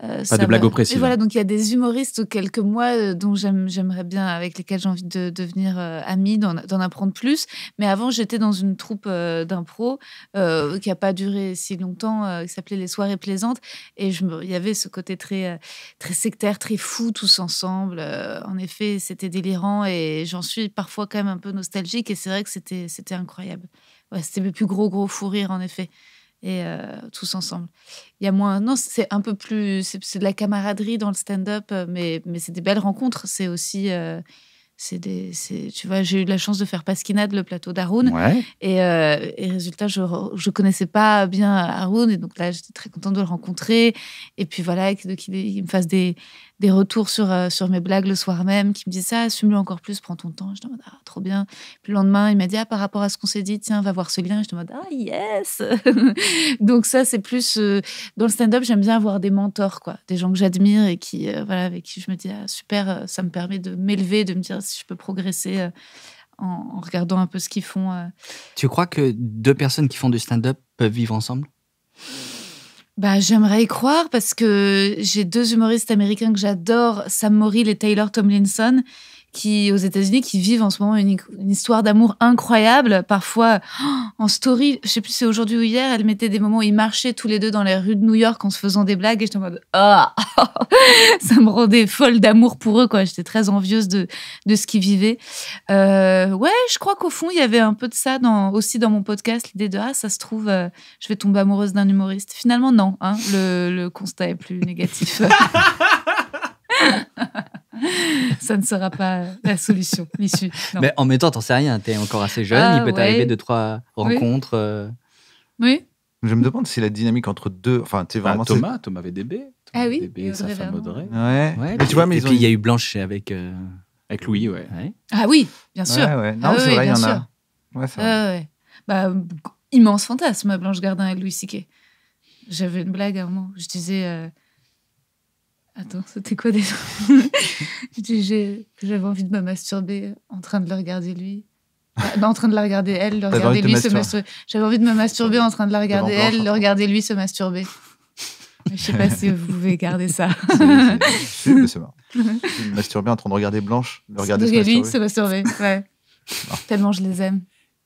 euh, pas de blague voilà, hein. donc il y a des humoristes quelques mois euh, dont j'aimerais bien, avec lesquels j'ai envie de, devenir euh, amie, d'en apprendre plus. Mais avant, j'étais dans une troupe d'impro qui n'a pas duré si longtemps, qui s'appelait Les Soirées Plaisantes. Et il y avait ce côté très, très sectaire, très fou, tous ensemble. en effet, c'était délirant et j'en suis parfois quand même un peu nostalgique. Et c'est vrai que c'était incroyable. c'était mes plus gros, gros fou rires, en effet et euh, tous ensemble. Il y a moins, non, c'est un peu plus, c'est de la camaraderie dans le stand-up, euh, mais, mais c'est des belles rencontres. C'est aussi, euh, c'est des, tu vois, j'ai eu la chance de faire Pasquinade, le plateau d'Aroun. et, résultat, je je connaissais pas bien Aroun. et donc là, j'étais très contente de le rencontrer, et puis voilà, qu'il me fasse des des retours sur, euh, sur mes blagues le soir même qui me dit ça, assume-le encore plus, prends ton temps. Je te ah, trop bien. Puis le lendemain, il m'a dit, ah, par rapport à ce qu'on s'est dit, tiens, va voir ce lien. Je te dis ah, yes [laughs] Donc ça, c'est plus. Euh, dans le stand-up, j'aime bien avoir des mentors, quoi, des gens que j'admire et qui, euh, voilà, avec qui je me dis, ah, super, ça me permet de m'élever, de me dire si je peux progresser. En, en regardant un peu ce qu'ils font. Tu crois que deux personnes qui font du stand-up peuvent vivre ensemble bah, J'aimerais y croire parce que j'ai deux humoristes américains que j'adore, Sam Morrill et Taylor Tomlinson, qui, aux États-Unis, qui vivent en ce moment une, histoire d'amour incroyable. Parfois, oh, en story, je sais plus si c'est aujourd'hui ou hier, elle mettait des moments où ils marchaient tous les deux dans les rues de New York en se faisant des blagues. Et j'étais en mode, oh, [laughs] ça me rendait folle d'amour pour eux, quoi. J'étais très envieuse de, de ce qu'ils vivaient. Euh, ouais, je crois qu'au fond, il y avait un peu de ça dans, aussi dans mon podcast, l'idée de, ah, ça se trouve, euh, je vais tomber amoureuse d'un humoriste. Finalement, non, hein, le, le constat est plus négatif. [laughs] [laughs] ça ne sera pas la solution, l'issue. Mais en même temps, t'en sais rien, t'es encore assez jeune, ah, il peut t'arriver deux, trois rencontres. Euh. Oui. Je me demande si la dynamique entre deux. Enfin, tu vraiment. Ah, Thomas. Thomas, Thomas des Thomas ah oui. bébés, Audrey. Ouais. Mais tu vois, mais et puis il y a eu Blanche avec. Euh, avec Louis, ouais. Ah oui, bien sûr. non, ah c'est vrai, il y en a. Ouais, c'est Bah, immense fantasme, Blanche Gardin avec Louis Siquet. J'avais une blague à un moment. Je disais. Euh, Attends, c'était quoi déjà [laughs] J'avais envie de me masturber en train de le regarder lui. Ah, bah, en train de la regarder elle, le regarder lui se masturber. J'avais envie de me masturber en train de la regarder elle, le regarder lui se masturber. [laughs] Je sais pas si vous pouvez garder ça. C'est marrant. Masturber en train de regarder Blanche, le regarder se masturber. lui se masturber, ouais. Tellement je les aime.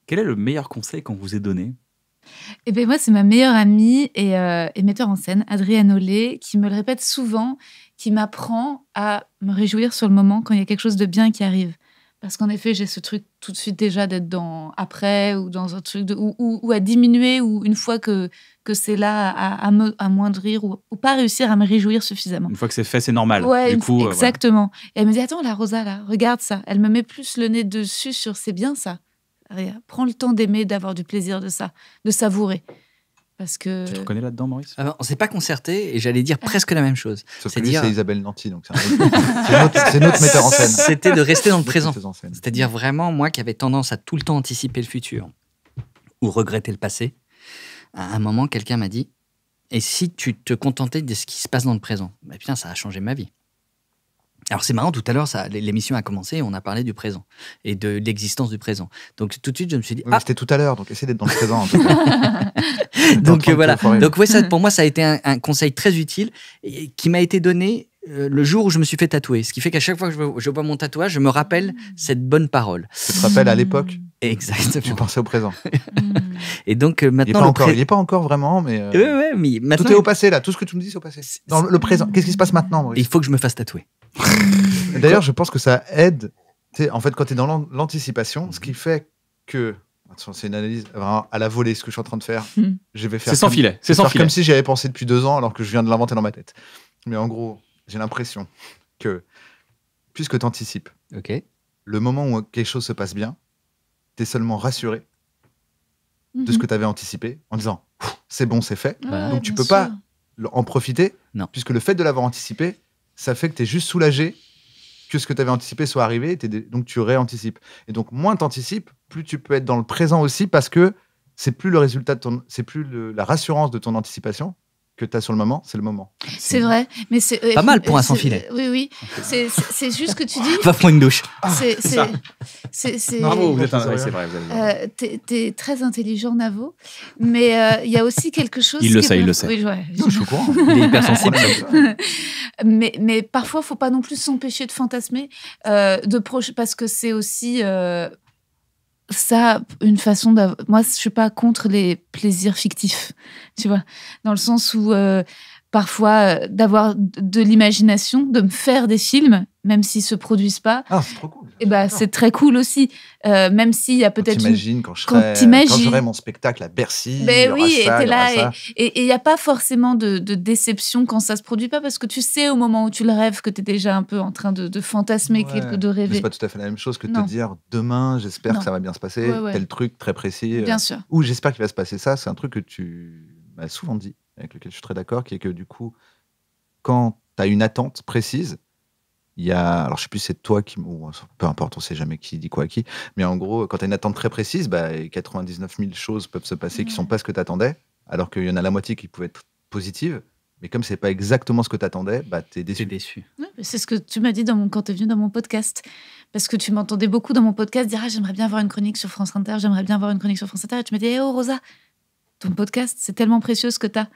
Quel est le meilleur conseil qu'on vous ait donné et eh bien, moi, c'est ma meilleure amie et, euh, metteur en scène, Adrienne Ollet, qui me le répète souvent, qui m'apprend à me réjouir sur le moment quand il y a quelque chose de bien qui arrive. Parce qu'en effet, j'ai ce truc tout de suite déjà d'être dans après ou dans un truc ou, à diminuer ou une fois que, que c'est là à, à me amoindrir ou, pas réussir à me réjouir suffisamment. Une fois que c'est fait, c'est normal. Ouais, euh, exactement. Et elle me dit attends la Rosa regarde ça. Elle me met plus le nez dessus sur c'est bien ça. Prends le temps d'aimer, d'avoir du plaisir de ça, de savourer. Parce que... Tu te reconnais là-dedans, Maurice ah On s'est pas concerté et j'allais dire presque la même chose. cest dire Isabelle Nanty, donc c'est notre, [laughs] metteur en scène. C'était de rester dans le présent. C'est-à-dire vraiment moi qui avais tendance à tout le temps anticiper le futur ou regretter le passé. À un moment, quelqu'un m'a dit Et si tu te contentais de ce qui se passe dans le présent Et bah, putain, ça a changé ma vie. Alors c'est marrant, tout à l'heure, l'émission a commencé et on a parlé du présent et de, l'existence du présent. Donc tout de suite, je me suis dit... ah C'était tout à l'heure, donc essayez d'être dans le présent. [laughs] [laughs] donc voilà, donc, ouais, ça, pour [laughs] moi, ça a été un, conseil très utile qui m'a été donné euh, le jour où je me suis fait tatouer. Ce qui fait qu'à chaque fois que je vois, mon tatouage, je me rappelle mmh. cette bonne parole. Tu te rappelles à l'époque mmh. Exactement. Tu pensais au présent. et donc euh, maintenant. Il n'est pas, encore, pas encore vraiment, mais. Euh, tout est au passé, là. Tout ce que tu me dis, c'est au passé. Dans le présent. Mmh. Qu'est-ce qui se passe maintenant Il faut que je me fasse tatouer. [laughs] D'ailleurs, je pense que ça aide. En fait, quand tu es dans l'anticipation, ce qui fait que c'est une analyse à la volée ce que je suis en train de faire. Hmm. Je vais faire. C'est sans filet. C'est sans filet. Comme si j'y avais pensé depuis deux ans alors que je viens de l'inventer dans ma tête. Mais en gros, j'ai l'impression que puisque tu anticipes, le moment où quelque chose se passe bien, tu es seulement rassuré de ce mhm. que tu avais anticipé en disant c'est bon, c'est fait. Donc tu peux pas en profiter puisque le fait de l'avoir anticipé ça fait que tu es juste soulagé que ce que tu avais anticipé soit arrivé, donc tu réanticipes. Et donc moins tu anticipes, plus tu peux être dans le présent aussi parce que c'est plus le résultat de ton c'est plus la rassurance de ton anticipation, que tu as sur le moment, c'est le moment. C'est vrai, mais c'est euh, pas mal pour un euh, sans filet. Oui, oui, c'est juste que tu dis. [laughs] Va prendre une douche. C'est Bravo, vous euh, êtes un. c'est vrai. T'es très intelligent, Navo, mais il y a aussi quelque chose. Il le sait, il le sait. Oui, je suis courant. Il est hyper [laughs] Mais mais parfois, faut pas non plus s'empêcher de fantasmer, de parce que c'est aussi ça une façon d'avoir. Moi, je suis pas contre les plaisirs fictifs, tu vois, dans le sens où euh, parfois euh, d'avoir de l'imagination, de me faire des films, même s'ils se produisent pas. Ah, c'est trop cool. Et eh bah, ben, c'est très cool aussi, euh, même s'il y a peut-être. T'imagines quand je quand j'aurai mon spectacle à Bercy. Ben oui, et et il n'y a pas forcément de, déception quand ça se produit pas parce que tu sais au moment où tu le rêves que tu es déjà un peu en train de, fantasmer, de rêver. C'est pas tout à fait la même chose que de te dire demain j'espère que ça va bien se passer, tel truc très précis. Bien euh, sûr. Ou j'espère qu'il va se passer ça, c'est un truc que tu m'as souvent dit avec lequel je suis très d'accord, qui est que du coup, quand tu as une attente précise, il y a, alors je sais plus c'est toi qui, peu importe, on sait jamais qui dit quoi à qui, mais en gros, quand tu as une attente très précise, 99 bah, 000 choses peuvent se passer qui qui sont pas ce que tu attendais, alors qu'il y en a la moitié qui pouvaient être positives. Mais comme c'est pas exactement ce que tu attendais, bah, tu es déçu. c'est ce que tu m'as dit dans mon, quand tu es venu dans mon podcast. Parce que tu m'entendais beaucoup dans mon podcast dire ah, J'aimerais bien voir une chronique sur France Inter, j'aimerais bien voir une chronique sur France Inter. Et tu me dit eh Oh Rosa, ton podcast, c'est tellement précieux ce que tu as.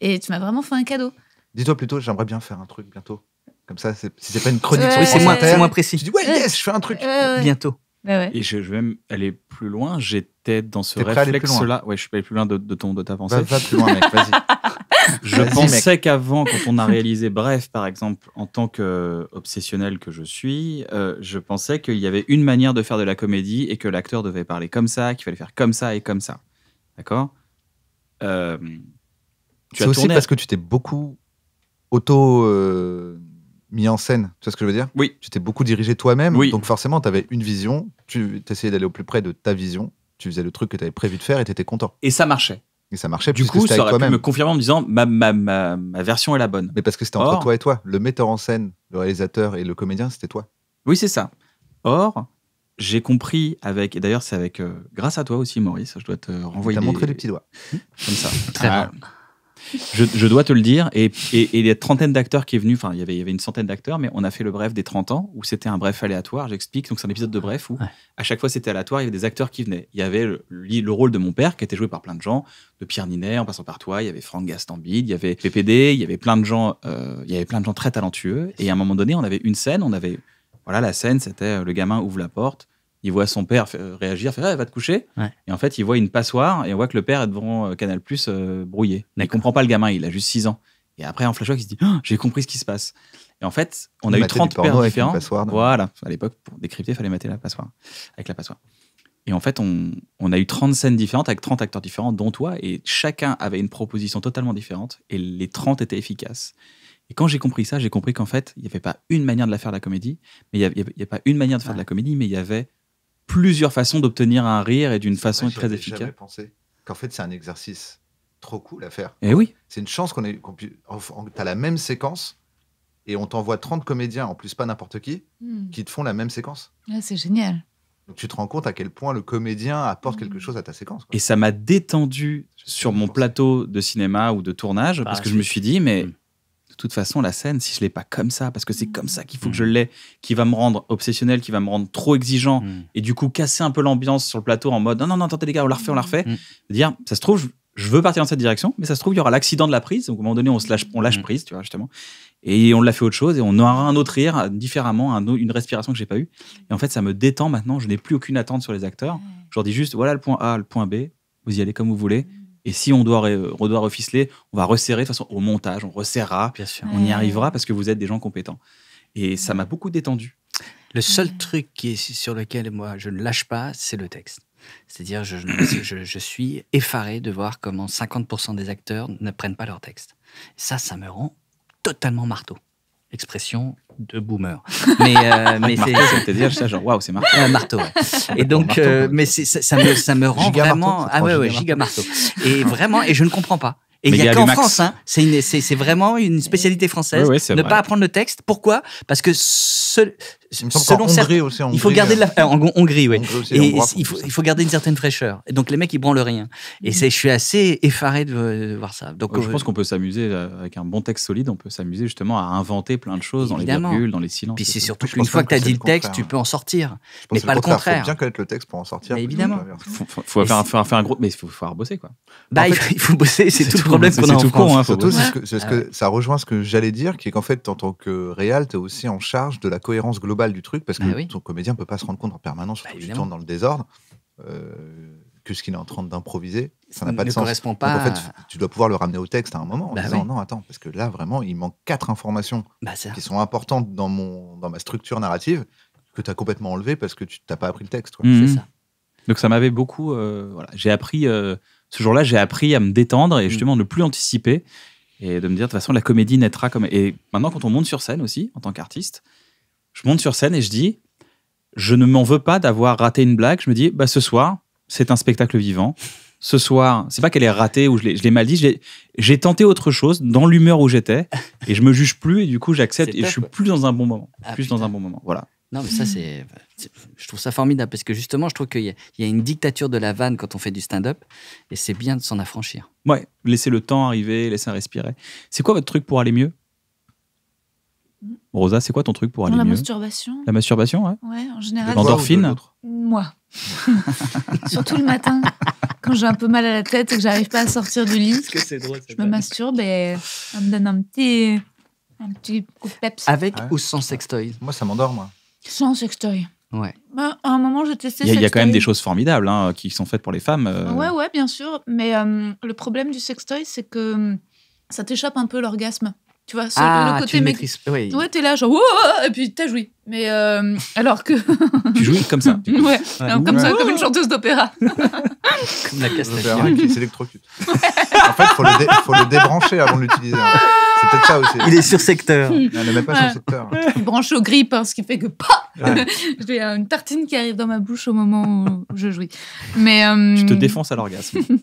Et tu m'as vraiment fait un cadeau. Dis-toi plutôt, j'aimerais bien faire un truc bientôt. Comme ça, si c'est pas une chronique c'est moins, précis. Je dis, ouais, yes, je fais un truc bientôt. Bah et je, vais même aller plus loin. J'étais dans ce réflexe-là. Ouais, je suis pas allé plus loin de, ton, de ta pensée. Va, plus loin, Vas-y. [laughs] je pensais qu'avant, quand on a réalisé Bref, par exemple, en tant que euh, obsessionnel que je suis, euh, je pensais qu'il y avait une manière de faire de la comédie et que l'acteur devait parler comme ça, qu'il fallait faire comme ça et comme ça. D'accord. Euh, c'est aussi parce que tu t'es beaucoup auto euh, mis en scène. Tu vois ce que je veux dire Oui. Tu t'es beaucoup dirigé toi-même. Oui. Donc forcément, tu avais une vision. Tu essayais d'aller au plus près de ta vision. Tu faisais le truc que tu avais prévu de faire et tu étais content. Et ça marchait. Et ça marchait. Du coup, ça aurait pu me confirmer en me disant ma, ma, ma, version est la bonne. Mais parce que c'était entre toi et toi. Le metteur en scène, le réalisateur et le comédien, c'était toi. Oui, c'est ça. Or, j'ai compris avec, et d'ailleurs c'est avec, euh, grâce à toi aussi Maurice, je dois te renvoyer. Tu as montré les petits doigts. Comme ça. [laughs] Très ah. bien. Je, dois te le dire. Et, et, et une trentaine d'acteurs qui est venu, enfin, il y avait une centaine d'acteurs, mais on a fait le bref des 30 ans où c'était un bref aléatoire. J'explique. Donc, c'est un épisode de bref où à chaque fois c'était aléatoire. Il y avait des acteurs qui venaient. Il y avait le, rôle de mon père qui était joué par plein de gens, de Pierre Ninet en passant par toi. Il y avait Franck Gastambide, il y avait PPD, il y avait plein de gens, euh, il y avait plein de gens très talentueux. Et à un moment donné, on avait une scène. On avait, voilà, la scène, c'était euh, le gamin ouvre la porte il voit son père euh, réagir, fait « ah, eh, va te coucher. Et en fait, il voit une passoire et on voit que le père est devant euh, Canal Plus euh, brouillé. Il comprend pas le gamin, il a juste 6 ans. Et après, en flashback, il se dit oh, j'ai compris ce qui se passe. Et en fait, on a eu 30 pères différents. voilà, à l'époque, pour décrypter, il fallait mater la passoire, avec la passoire. Et en fait, on, on, a eu 30 scènes différentes avec 30 acteurs différents, dont toi, et chacun avait une proposition totalement différente, et les 30 étaient efficaces. Et quand j'ai compris ça, j'ai compris qu'en fait, il n'y avait pas une manière de la faire de la comédie, mais il n'y a pas une manière de faire de la comédie, mais il y avait plusieurs façons d'obtenir un rire et d'une façon très efficace. J'avais pensé qu'en fait, c'est un exercice trop cool à faire. Et eh oui. C'est une chance qu'on ait. Tu as la même séquence et on t'envoie 30 comédiens, en plus pas n'importe qui, hmm. qui te font la même séquence. c'est génial. tu te rends compte à quel point le comédien apporte quelque hmm. chose à ta séquence. Et ça m'a détendu sur mon plateau de cinéma ou de tournage parce bah, que je me suis dit, mais. Hmm. « De toute façon, la scène, si je l'ai pas comme ça, parce que c'est comme ça qu'il faut que je mm. l'ai, qui va me rendre obsessionnel, qui va me rendre trop exigeant, mm. et du coup casser un peu l'ambiance sur le plateau en mode non, non, non, attendez les gars, on la refait, on la refait. Mm. Dire, ça se trouve, je, veux partir dans cette direction, mais ça se trouve, il y aura l'accident de la prise. Donc, à moment donné, on, lâche, on lâche prise, tu vois, justement. Et on l'a fait autre chose, et on aura un autre rire différemment, une respiration que j'ai pas eue. Et en fait, ça me détend maintenant, je n'ai plus aucune attente sur les acteurs. Je leur dis juste, voilà le point A, le point B, vous y allez comme vous voulez et si on doit, reficeler, on va resserrer. De façon, au montage, on resserrera. On y arrivera parce que vous êtes des gens compétents. Et ça m'a beaucoup détendu. Le seul truc qui sur lequel moi je ne lâche pas, c'est le texte. C'est-à-dire, je, [clears throat] je, suis effaré de voir comment 50% des acteurs ne prennent pas leur texte. Ça, ça me rend totalement marteau expression de boomer. Mais, euh, [laughs] mais cest dire genre waouh, c'est marteau. Euh, [laughs] et donc, euh, mais ça, ça, me, ça me rend vraiment ah ouais giga marteau. Et vraiment, et je ne comprends pas. Et il n'y a, qu'en France, hein. c'est vraiment une spécialité française. ne pas apprendre le texte. Pourquoi Parce que ce, selon aussi, il faut garder euh, de la, euh, en, Hongrie, oui. il, faut, il faut, garder une certaine fraîcheur. Et donc les mecs ils branlent rien. Et mm. je suis assez effaré de, euh, voir ça. Donc je pense qu'on peut s'amuser avec un bon texte solide, on peut s'amuser justement à inventer plein de choses dans les virgules, dans les silences. Puis c'est surtout qu'une fois que, tu as dit le texte, tu hein. peux en sortir. mais pas le contraire. Il faut bien connaître le texte pour en sortir. Mais évidemment. il faut, faire, faire, faire, un gros, mais il faut, faut bosser quoi. Bah, il faut bosser, c'est tout le problème qu'on a en France. Surtout, hein, ça rejoint ce que j'allais dire, qui est qu'en fait en tant que réal, tu es aussi en charge de la cohérence globale du truc, parce que bah ton comédien ne peut pas se rendre compte en permanence, surtout bah, tu temps dans le désordre, euh, que ce qu'il est en train d'improviser, ça n'a pas de sens. en fait, tu dois pouvoir le ramener au texte à un moment en bah disant non, attends, parce que là, vraiment, il manque quatre informations qui sont importantes dans, mon, dans ma structure narrative que tu as complètement enlevé parce que tu n'as pas appris le texte. C'est mhm. ça. Donc ça m'avait beaucoup. Euh, voilà, j'ai appris euh, ce jour-là, j'ai appris à me détendre et mm. justement ne plus anticiper et de me dire de toute façon la comédie naîtra comme. Et maintenant, quand on monte sur scène aussi en tant qu'artiste, je monte sur scène et je dis, je ne m'en veux pas d'avoir raté une blague. Je me dis, bah, ce soir, c'est un spectacle vivant. Ce soir, c'est pas qu'elle est ratée ou je l'ai mal dit, j'ai tenté autre chose dans l'humeur où j'étais et je me juge plus et du coup j'accepte et je suis plus dans un bon moment. Ah, plus dans un bon moment, voilà. Non, ça, c'est. Je trouve ça formidable parce que justement, je trouve qu'il y, y, a une dictature de la vanne quand on fait du stand-up et c'est bien de s'en affranchir. Ouais, laisser le temps arriver, laisser respirer. C'est quoi votre truc pour aller mieux Rosa, c'est quoi ton truc pour aller mieux la masturbation. La masturbation, ouais. Ouais, en général. L'endorphine Moi. [laughs] Surtout le matin, quand j'ai un peu mal à la tête et que j'arrive pas à sortir du lit. je me masturbe et ça me donne un petit, un petit coup de peps. Avec ah ou sans sextoy Moi, ça m'endort, moi. Sans sextoy. Ouais. Bah, à un moment, j'ai testé. Il y, a quand même des choses formidables hein, qui sont faites pour les femmes. Euh. Ouais, ouais, bien sûr. Mais euh, le problème du sextoy, c'est que ça t'échappe un peu l'orgasme. Tu vois, sur le ah, côté mec. Oui. Ouais, t'es là, genre, et puis t'as joué. Mais euh, alors que. [laughs] tu joues comme ça. ouais, comme ça, comme une chanteuse d'opéra. [laughs] comme la castafiore. qui s'électrocute. en fait, faut faut le débrancher avant de l'utiliser. Hein. C'est peut-être ça aussi. Il est sur secteur. Non, il n'est pas sur secteur. Il branche au grip, hein, ce qui fait que. Ouais. [laughs] J'ai euh, une tartine qui arrive dans ma bouche au moment où je jouis. Mais, Je euh, te défonce à l'orgasme. Tu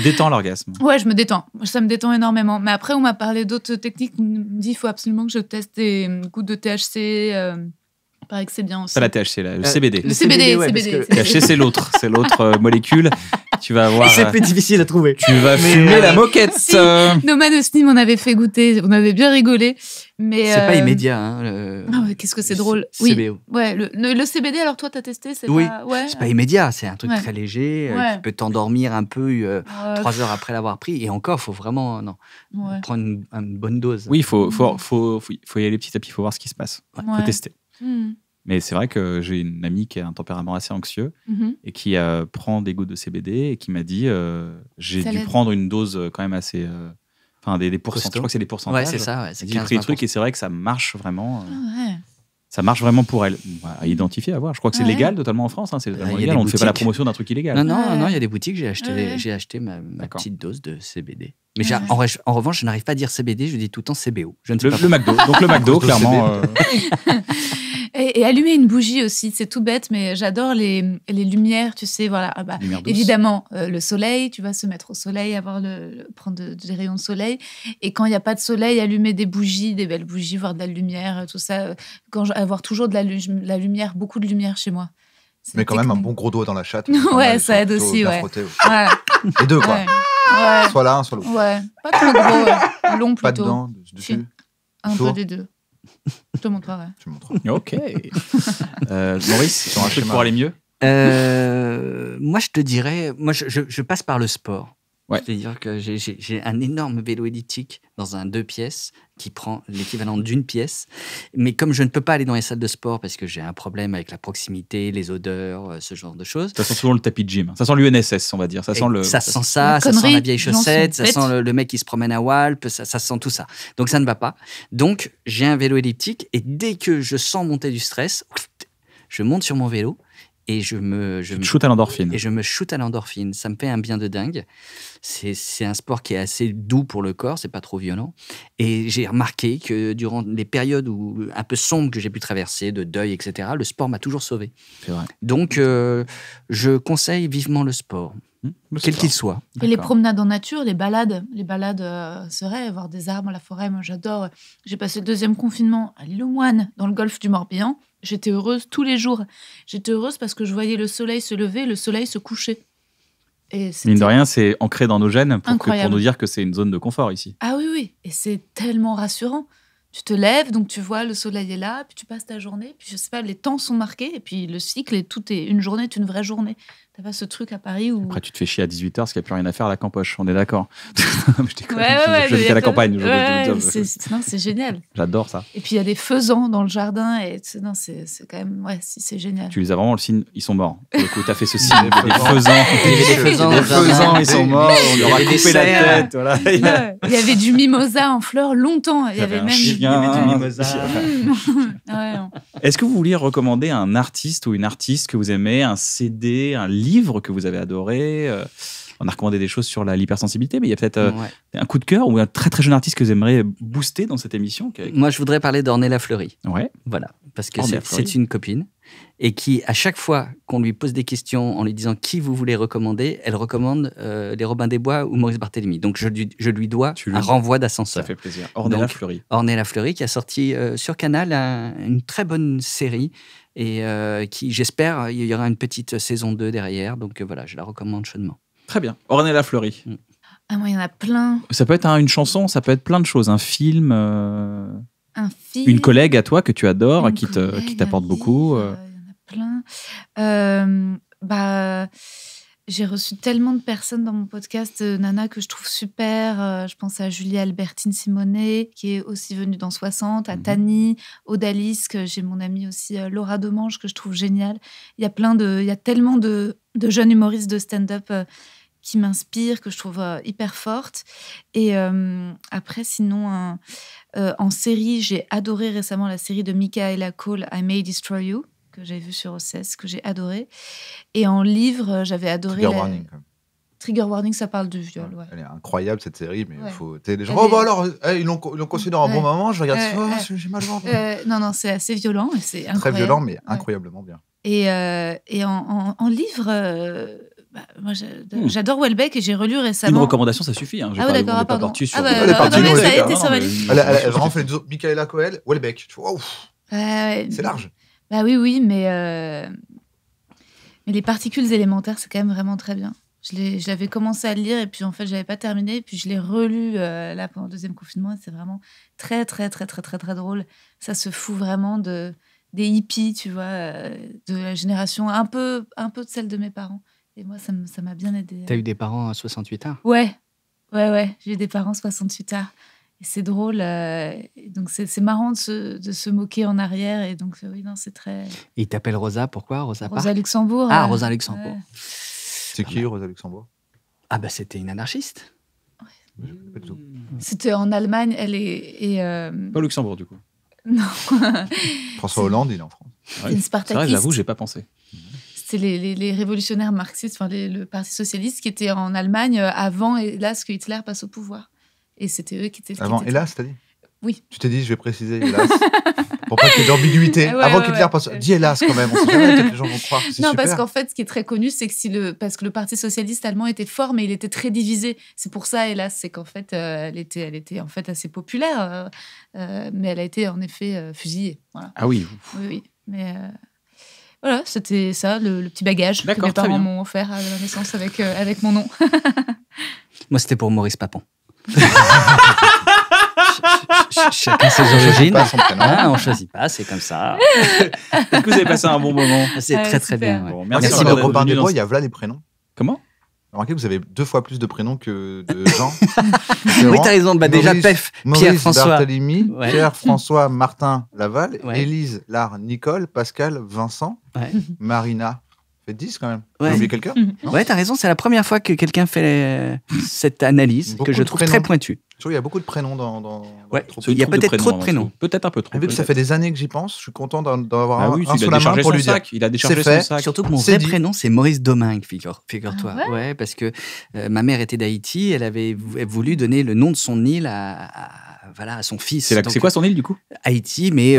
te détends à l'orgasme. Ouais, je me détends. Ça me détend énormément. Mais après, on m'a parlé d'autres techniques. On me dit qu'il faut absolument que je teste des gouttes de THC paraît que c'est bien aussi. la THC, le euh, CBD. Le CBD, c'est l'autre, c'est l'autre euh, molécule. Tu vas voir C'est euh, plus difficile à trouver. Tu vas fumer la moquette. Si, Nomad on avait fait goûter, on avait bien rigolé. Mais c'est pas immédiat. Hein, ah qu'est-ce que c'est drôle. Oui. Ouais, le, CBD, alors toi, t'as testé c'est Oui, pas... c'est pas immédiat, c'est un truc très léger. Tu peux t'endormir un peu ah, trois heures après l'avoir pris. Et encore, il faut vraiment non, prendre une, bonne dose. Oui, il faut, faut, mm. faut, faut, y aller petit à petit, il faut voir ce qui se passe. Il faut tester. Hmm. Mais c'est vrai que j'ai une amie qui a un tempérament assez anxieux mhm. et qui euh, prend des gouttes de CBD et qui m'a dit euh, j'ai dû prendre une dose euh, quand même assez. Enfin, des, pourcentages. Je crois que c'est des pourcentages. Ouais, c'est ça. Ouais, j'ai pris truc et c'est vrai que ça marche vraiment. Ah ça marche vraiment pour elle. À identifier, à voir. Je crois que c'est ah légal totalement en France. Hein, c'est bah, légal. On ne fait pas la promotion d'un truc illégal. Non, non, non. Il y a des boutiques. J'ai acheté, j'ai acheté ma, petite dose de CBD. Mais en, revanche, je n'arrive pas à dire CBD, je dis tout le temps CBO. Je ne le, McDo. Donc le [laughs] McDo, clairement. [laughs] Et, allumer une bougie aussi, c'est tout bête, mais j'adore les, les, lumières, tu sais, voilà. Ah bah, évidemment, euh, le soleil, tu vas se mettre au soleil, avoir le, prendre des rayons de soleil. Et quand il n'y a pas de soleil, allumer des bougies, des belles bougies, voir de la lumière, tout ça. Euh, quand avoir toujours de la, la lumière, beaucoup de lumière chez moi. Mais quand même un bon gros doigt dans la chatte. [laughs] ouais, ça aide aussi, Les deux, quoi. Soit là, soit l'autre. Ouais, pas trop gros, long plutôt. Pas dedans, dessus. Un peu des deux. Je te montrerai. Je te montrerai. [laughs] Ok. [laughs] euh, Maurice, tu as un truc pour aller mieux euh, Moi, je te dirais, moi, je, passe par le sport. C'est-à-dire que j'ai un énorme vélo elliptique dans un deux pièces qui prend l'équivalent d'une pièce. Mais comme je ne peux pas aller dans les salles de sport parce que j'ai un problème avec la proximité, les odeurs, euh, ce genre de choses. Ça sent souvent le tapis de gym. Ça sent l'UNSS, on va dire. Ça sent, le, ça, sent ça, ça sent la vieille chaussette, ça sent le, mec qui se promène à Walp, ça sent tout ça. Donc ça ne va pas. Donc j'ai un vélo elliptique et dès que je sens monter du stress, je monte sur mon vélo et je me je me shoot à l'endorphine et je me shoot à l'endorphine ça me fait un bien de dingue c'est un sport qui est assez doux pour le corps c'est pas trop violent et j'ai remarqué que durant les périodes où, un peu sombres que j'ai pu traverser de deuil etc le sport m'a toujours sauvé vrai. donc euh, je conseille vivement le sport bah, quel qu'il soit. Et les promenades en nature, les balades, les balades euh, seraient voir des arbres, la forêt, moi j'adore. J'ai passé le deuxième confinement à l'île Moine, dans le golfe du Morbihan. J'étais heureuse tous les jours. J'étais heureuse parce que je voyais le soleil se lever, le soleil se coucher. Et Mine de rien, c'est ancré dans nos gènes pour, nous dire que c'est une zone de confort ici. Ah oui, oui, et c'est tellement rassurant. Tu te lèves, donc tu vois le soleil est là, puis tu passes ta journée, puis je sais pas, les temps sont marqués, et puis le cycle et tout est une journée est une vraie journée. T'as pas ce truc à Paris où. Après, tu te fais chier à 18h parce qu'il n'y a plus rien à faire à la campoche, on est d'accord. [laughs] je ouais, ouais, à la campagne. Hein. c'est génial. J'adore ça. Et puis, il y a des faisans dans le jardin et non, c'est quand même. Ouais, c'est génial. Tu les as vraiment le signe, ils sont morts. Du coup, t'as fait ce [laughs] signe. les faisans. Les faisans, faisans ils sont morts. On leur a coupé la tête. Voilà. [laughs] Il y avait du mimosa en fleurs longtemps. Il y avait même. du mimosa. Est-ce que vous vouliez recommander un artiste ou une artiste que vous aimez, un CD, un livre livres que vous avez adoré, euh, on a recommandé des choses sur l'hypersensibilité, mais il y a peut-être euh, un coup de cœur ou un très très jeune artiste que vous aimeriez booster dans cette émission. Moi, je voudrais parler d'Ornella Fleury. Ouais. Voilà, parce que c'est une copine et qui, à chaque fois qu'on lui pose des questions en lui disant qui vous voulez recommander, elle recommande euh, les Robins des Bois ou Maurice Barthélemy. Donc je lui, je lui dois un renvoi d'ascenseur. Ça fait plaisir. Ornella Fleury. Ornella Fleury qui a sorti sur Canal une très bonne série et euh, qui, j'espère, il y aura une petite saison 2 derrière. Donc euh, voilà, je la recommande chaudement. Très bien. Ornella Fleury. Mm. Ah, moi, il y en a plein. Ça peut être hein, une chanson, ça peut être plein de choses. Un film. Euh, Un film. Une collègue à toi que tu adores, qui, te, qui t'apporte beaucoup. Il y en a plein. Euh, bah. J'ai reçu tellement de personnes dans mon podcast euh, Nana que je trouve super. Euh, je pense à Julie Albertine Simonet, qui est aussi venue dans 60, à mhm. Tani, Odalisque. que j'ai mon amie aussi euh, Laura Domange, que je trouve géniale. Il y a plein de, il y a tellement de, jeunes humoristes de stand-up qui m'inspirent, que je trouve hyper fortes. Et après, sinon, en série, j'ai adoré récemment la série de Michaela Cole, I May Destroy You que j'avais vu sur OCS, que j'ai adoré. Et en livre, euh, j'avais adoré. Trigger Warning. Trigger Warning, ça parle du viol. Ouais. Elle est incroyable cette série, mais il faut. Les gens, oh, bah alors, ils l'ont considéré un bon moment, je regarde euh, ça, euh, j'ai mal ventre. non, non, c'est assez violent. C'est Très violent, mais incroyablement bien. Et, et en, livre. Bah, hmm. j'adore Welbeck et j'ai relu récemment. Une recommandation, ça suffit. Hein. Ah, ouais, d'accord, ah, pardon. Sur... Ah, elle bah, ça a été hein, sur ma Elle, a vraiment fait Michaela Coel, Welbeck. c'est large. Bah oui, oui, mais, euh, mais les particules élémentaires, c'est quand même vraiment très bien. Je l'avais commencé à lire et puis en fait, je n'avais pas terminé. puis je l'ai relu euh, là pendant le deuxième confinement et c'est vraiment très, très, très, très, très, très drôle. Ça se fout vraiment de, des hippies, tu vois, euh, de la génération, un peu, un peu de celle de mes parents. Et moi, ça m'a bien aidé. as eu des parents à 68 ans Ouais, ouais, ouais. J'ai eu des parents 68 ans c'est drôle. Euh, donc, c'est marrant de se, moquer en arrière. Et donc, euh, oui, non, c'est très. il t'appelle Rosa, pourquoi Rosa Rosa Luxembourg. Ah, euh, Rosa Luxembourg. C'est qui, Rosa Luxembourg Ah, bah, c'était une anarchiste. C'était en Allemagne, elle est. Pas Luxembourg, du coup. [laughs] Non. François Hollande, il est en France. Ah c'est Une j'avoue, j'ai pas pensé. C'était les, révolutionnaires marxistes, enfin, le Parti Socialiste qui était en Allemagne avant, et là, ce que Hitler passe au pouvoir. Et c'était eux qui étaient. Avant, qui hélas, t'as dit Oui. Tu t'es dit, je vais préciser, hélas. [laughs] pour pas qu'il y ait d'ambiguïté. Ah Avant qu'il y ait dis hélas quand même, on sait jamais, les gens vont croire. non, super. parce qu'en fait, ce qui est très connu, c'est que si le, parce que le Parti socialiste allemand était fort, mais il était très divisé. C'est pour ça, hélas, c'est qu'en fait, euh, elle était, elle était en fait assez populaire, euh, euh, mais elle a été en effet fusillée. Ah oui. Oui, oui, mais. Voilà, c'était ça, le, petit bagage que mes parents m'ont offert à la naissance avec, avec mon nom. [laughs] Moi, c'était pour Maurice Papon. Chacun ses origines. Ah, on choisit pas, c'est comme ça. [laughs] Est-ce que vous avez passé un bon moment C'est très très bien. ouais. Bon, merci Merci, d'avoir Robin du venu il y a voilà les prénoms. Comment Remarquez que vous avez deux fois plus de prénoms que de [laughs] gens. Oui, t'as raison. Bah, déjà, Pef, Pierre-François. Pierre, François, Martin, Laval, Élise, Lard, Nicole, Pascal, Vincent, Marina, fait 10 quand même. J'ai oublié quelqu'un [laughs] Ouais, t'as raison, c'est la première fois que quelqu'un fait cette analyse que je trouve très pointue. Il y a beaucoup de prénoms dans. dans, ouais. il y a peut-être trop de prénoms. Peut-être un peu trop. Vu ah, que ça fait des années que j'y pense, je suis content d'en ah oui, un, un sous la main pour lui Il a déchargé son sac. Surtout que mon vrai prénom, c'est Maurice Domingue, figure-toi. Figure ah ouais, parce que euh, ma mère était d'Haïti, elle avait voulu donner le nom de son île à voilà, à son fils. C'est quoi son île du coup Haïti, mais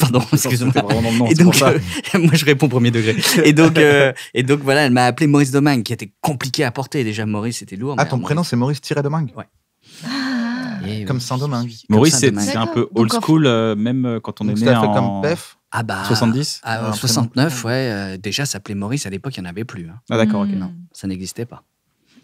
Pardon, excuse-moi. Euh, [laughs] moi je réponds premier degré. [laughs] Et donc, euh, et donc voilà, elle m'a appelé Maurice Domingue, qui était compliqué à porter. Déjà, Maurice, c'était lourd. Ah, ton prénom, c'est Maurice tiré Domingue Ouais. Ah. Eh comme Saint-Domingue. Maurice, c'est un ah, peu old school, euh, même quand on est né en... comme PEF ah bah, 70 69, ah, ouais. déjà, s'appelait Maurice, à l'époque, il n'y en avait plus. Hein. Ah d'accord, ok. Non, ça n'existait pas.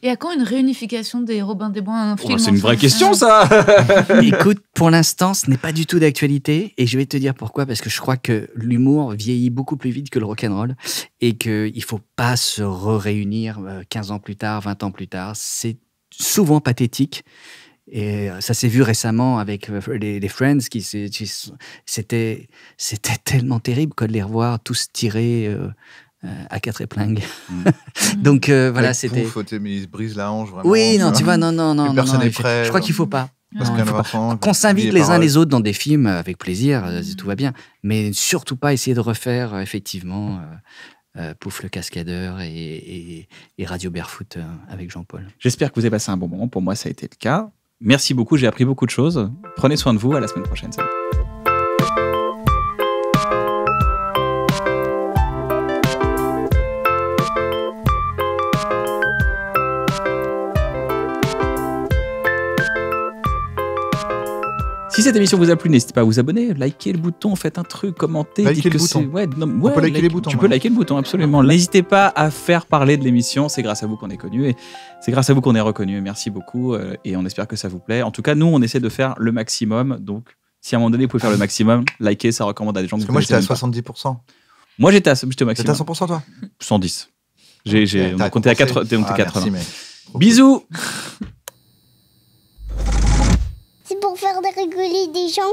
Et à quand une réunification des Robins des Bois un oh, C'est une vraie question, ah. ça [laughs] Écoute, pour l'instant, ce n'est pas du tout d'actualité. Et je vais te dire pourquoi. Parce que je crois que l'humour vieillit beaucoup plus vite que le rock'n'roll. Et qu'il ne faut pas se réunir 15 euh, ans plus tard, 20 ans plus tard. C'est souvent pathétique. Et euh, ça s'est vu récemment avec euh, les, Friends, qui, c'était, c'était tellement terrible que de les revoir tous tirés... Euh, à quatre épingles. Mm. [laughs] Donc euh, voilà, c'était. Il se brise la hanche vraiment. Oui, non, tu vois, non, non, non. Personne n'est prêt. Je, crois euh, qu'il faut pas. Qu'on s'invite les uns les autres dans des films avec plaisir, tout va bien. Mais surtout pas essayer de refaire effectivement Pouf le cascadeur et, Radio Barefoot avec Jean-Paul. J'espère que vous avez passé un bon moment. Pour moi, ça a été le cas. Merci beaucoup. J'ai appris beaucoup de choses. Prenez soin de vous. À la semaine prochaine. Si cette émission vous a plu, n'hésitez pas à vous abonner, liker le bouton, faites un truc, commentez, dites le bouton. Tu peux hein. liker le bouton, absolument. N'hésitez pas à faire parler de l'émission. C'est grâce à vous qu'on est connu et c'est grâce à vous qu'on est reconnu. Merci beaucoup euh, et on espère que ça vous plaît. En tout cas, nous, on essaie de faire le maximum. Donc, si à un moment donné, vous pouvez faire le maximum, likez, ça recommande à des gens. Parce que, moi, j'étais à 70%. Moi, j'étais à, au maximum. T'étais à 100% toi 110. J'ai, j'ai, à 4, ah, Bisous [laughs] pour faire rigoler des gens.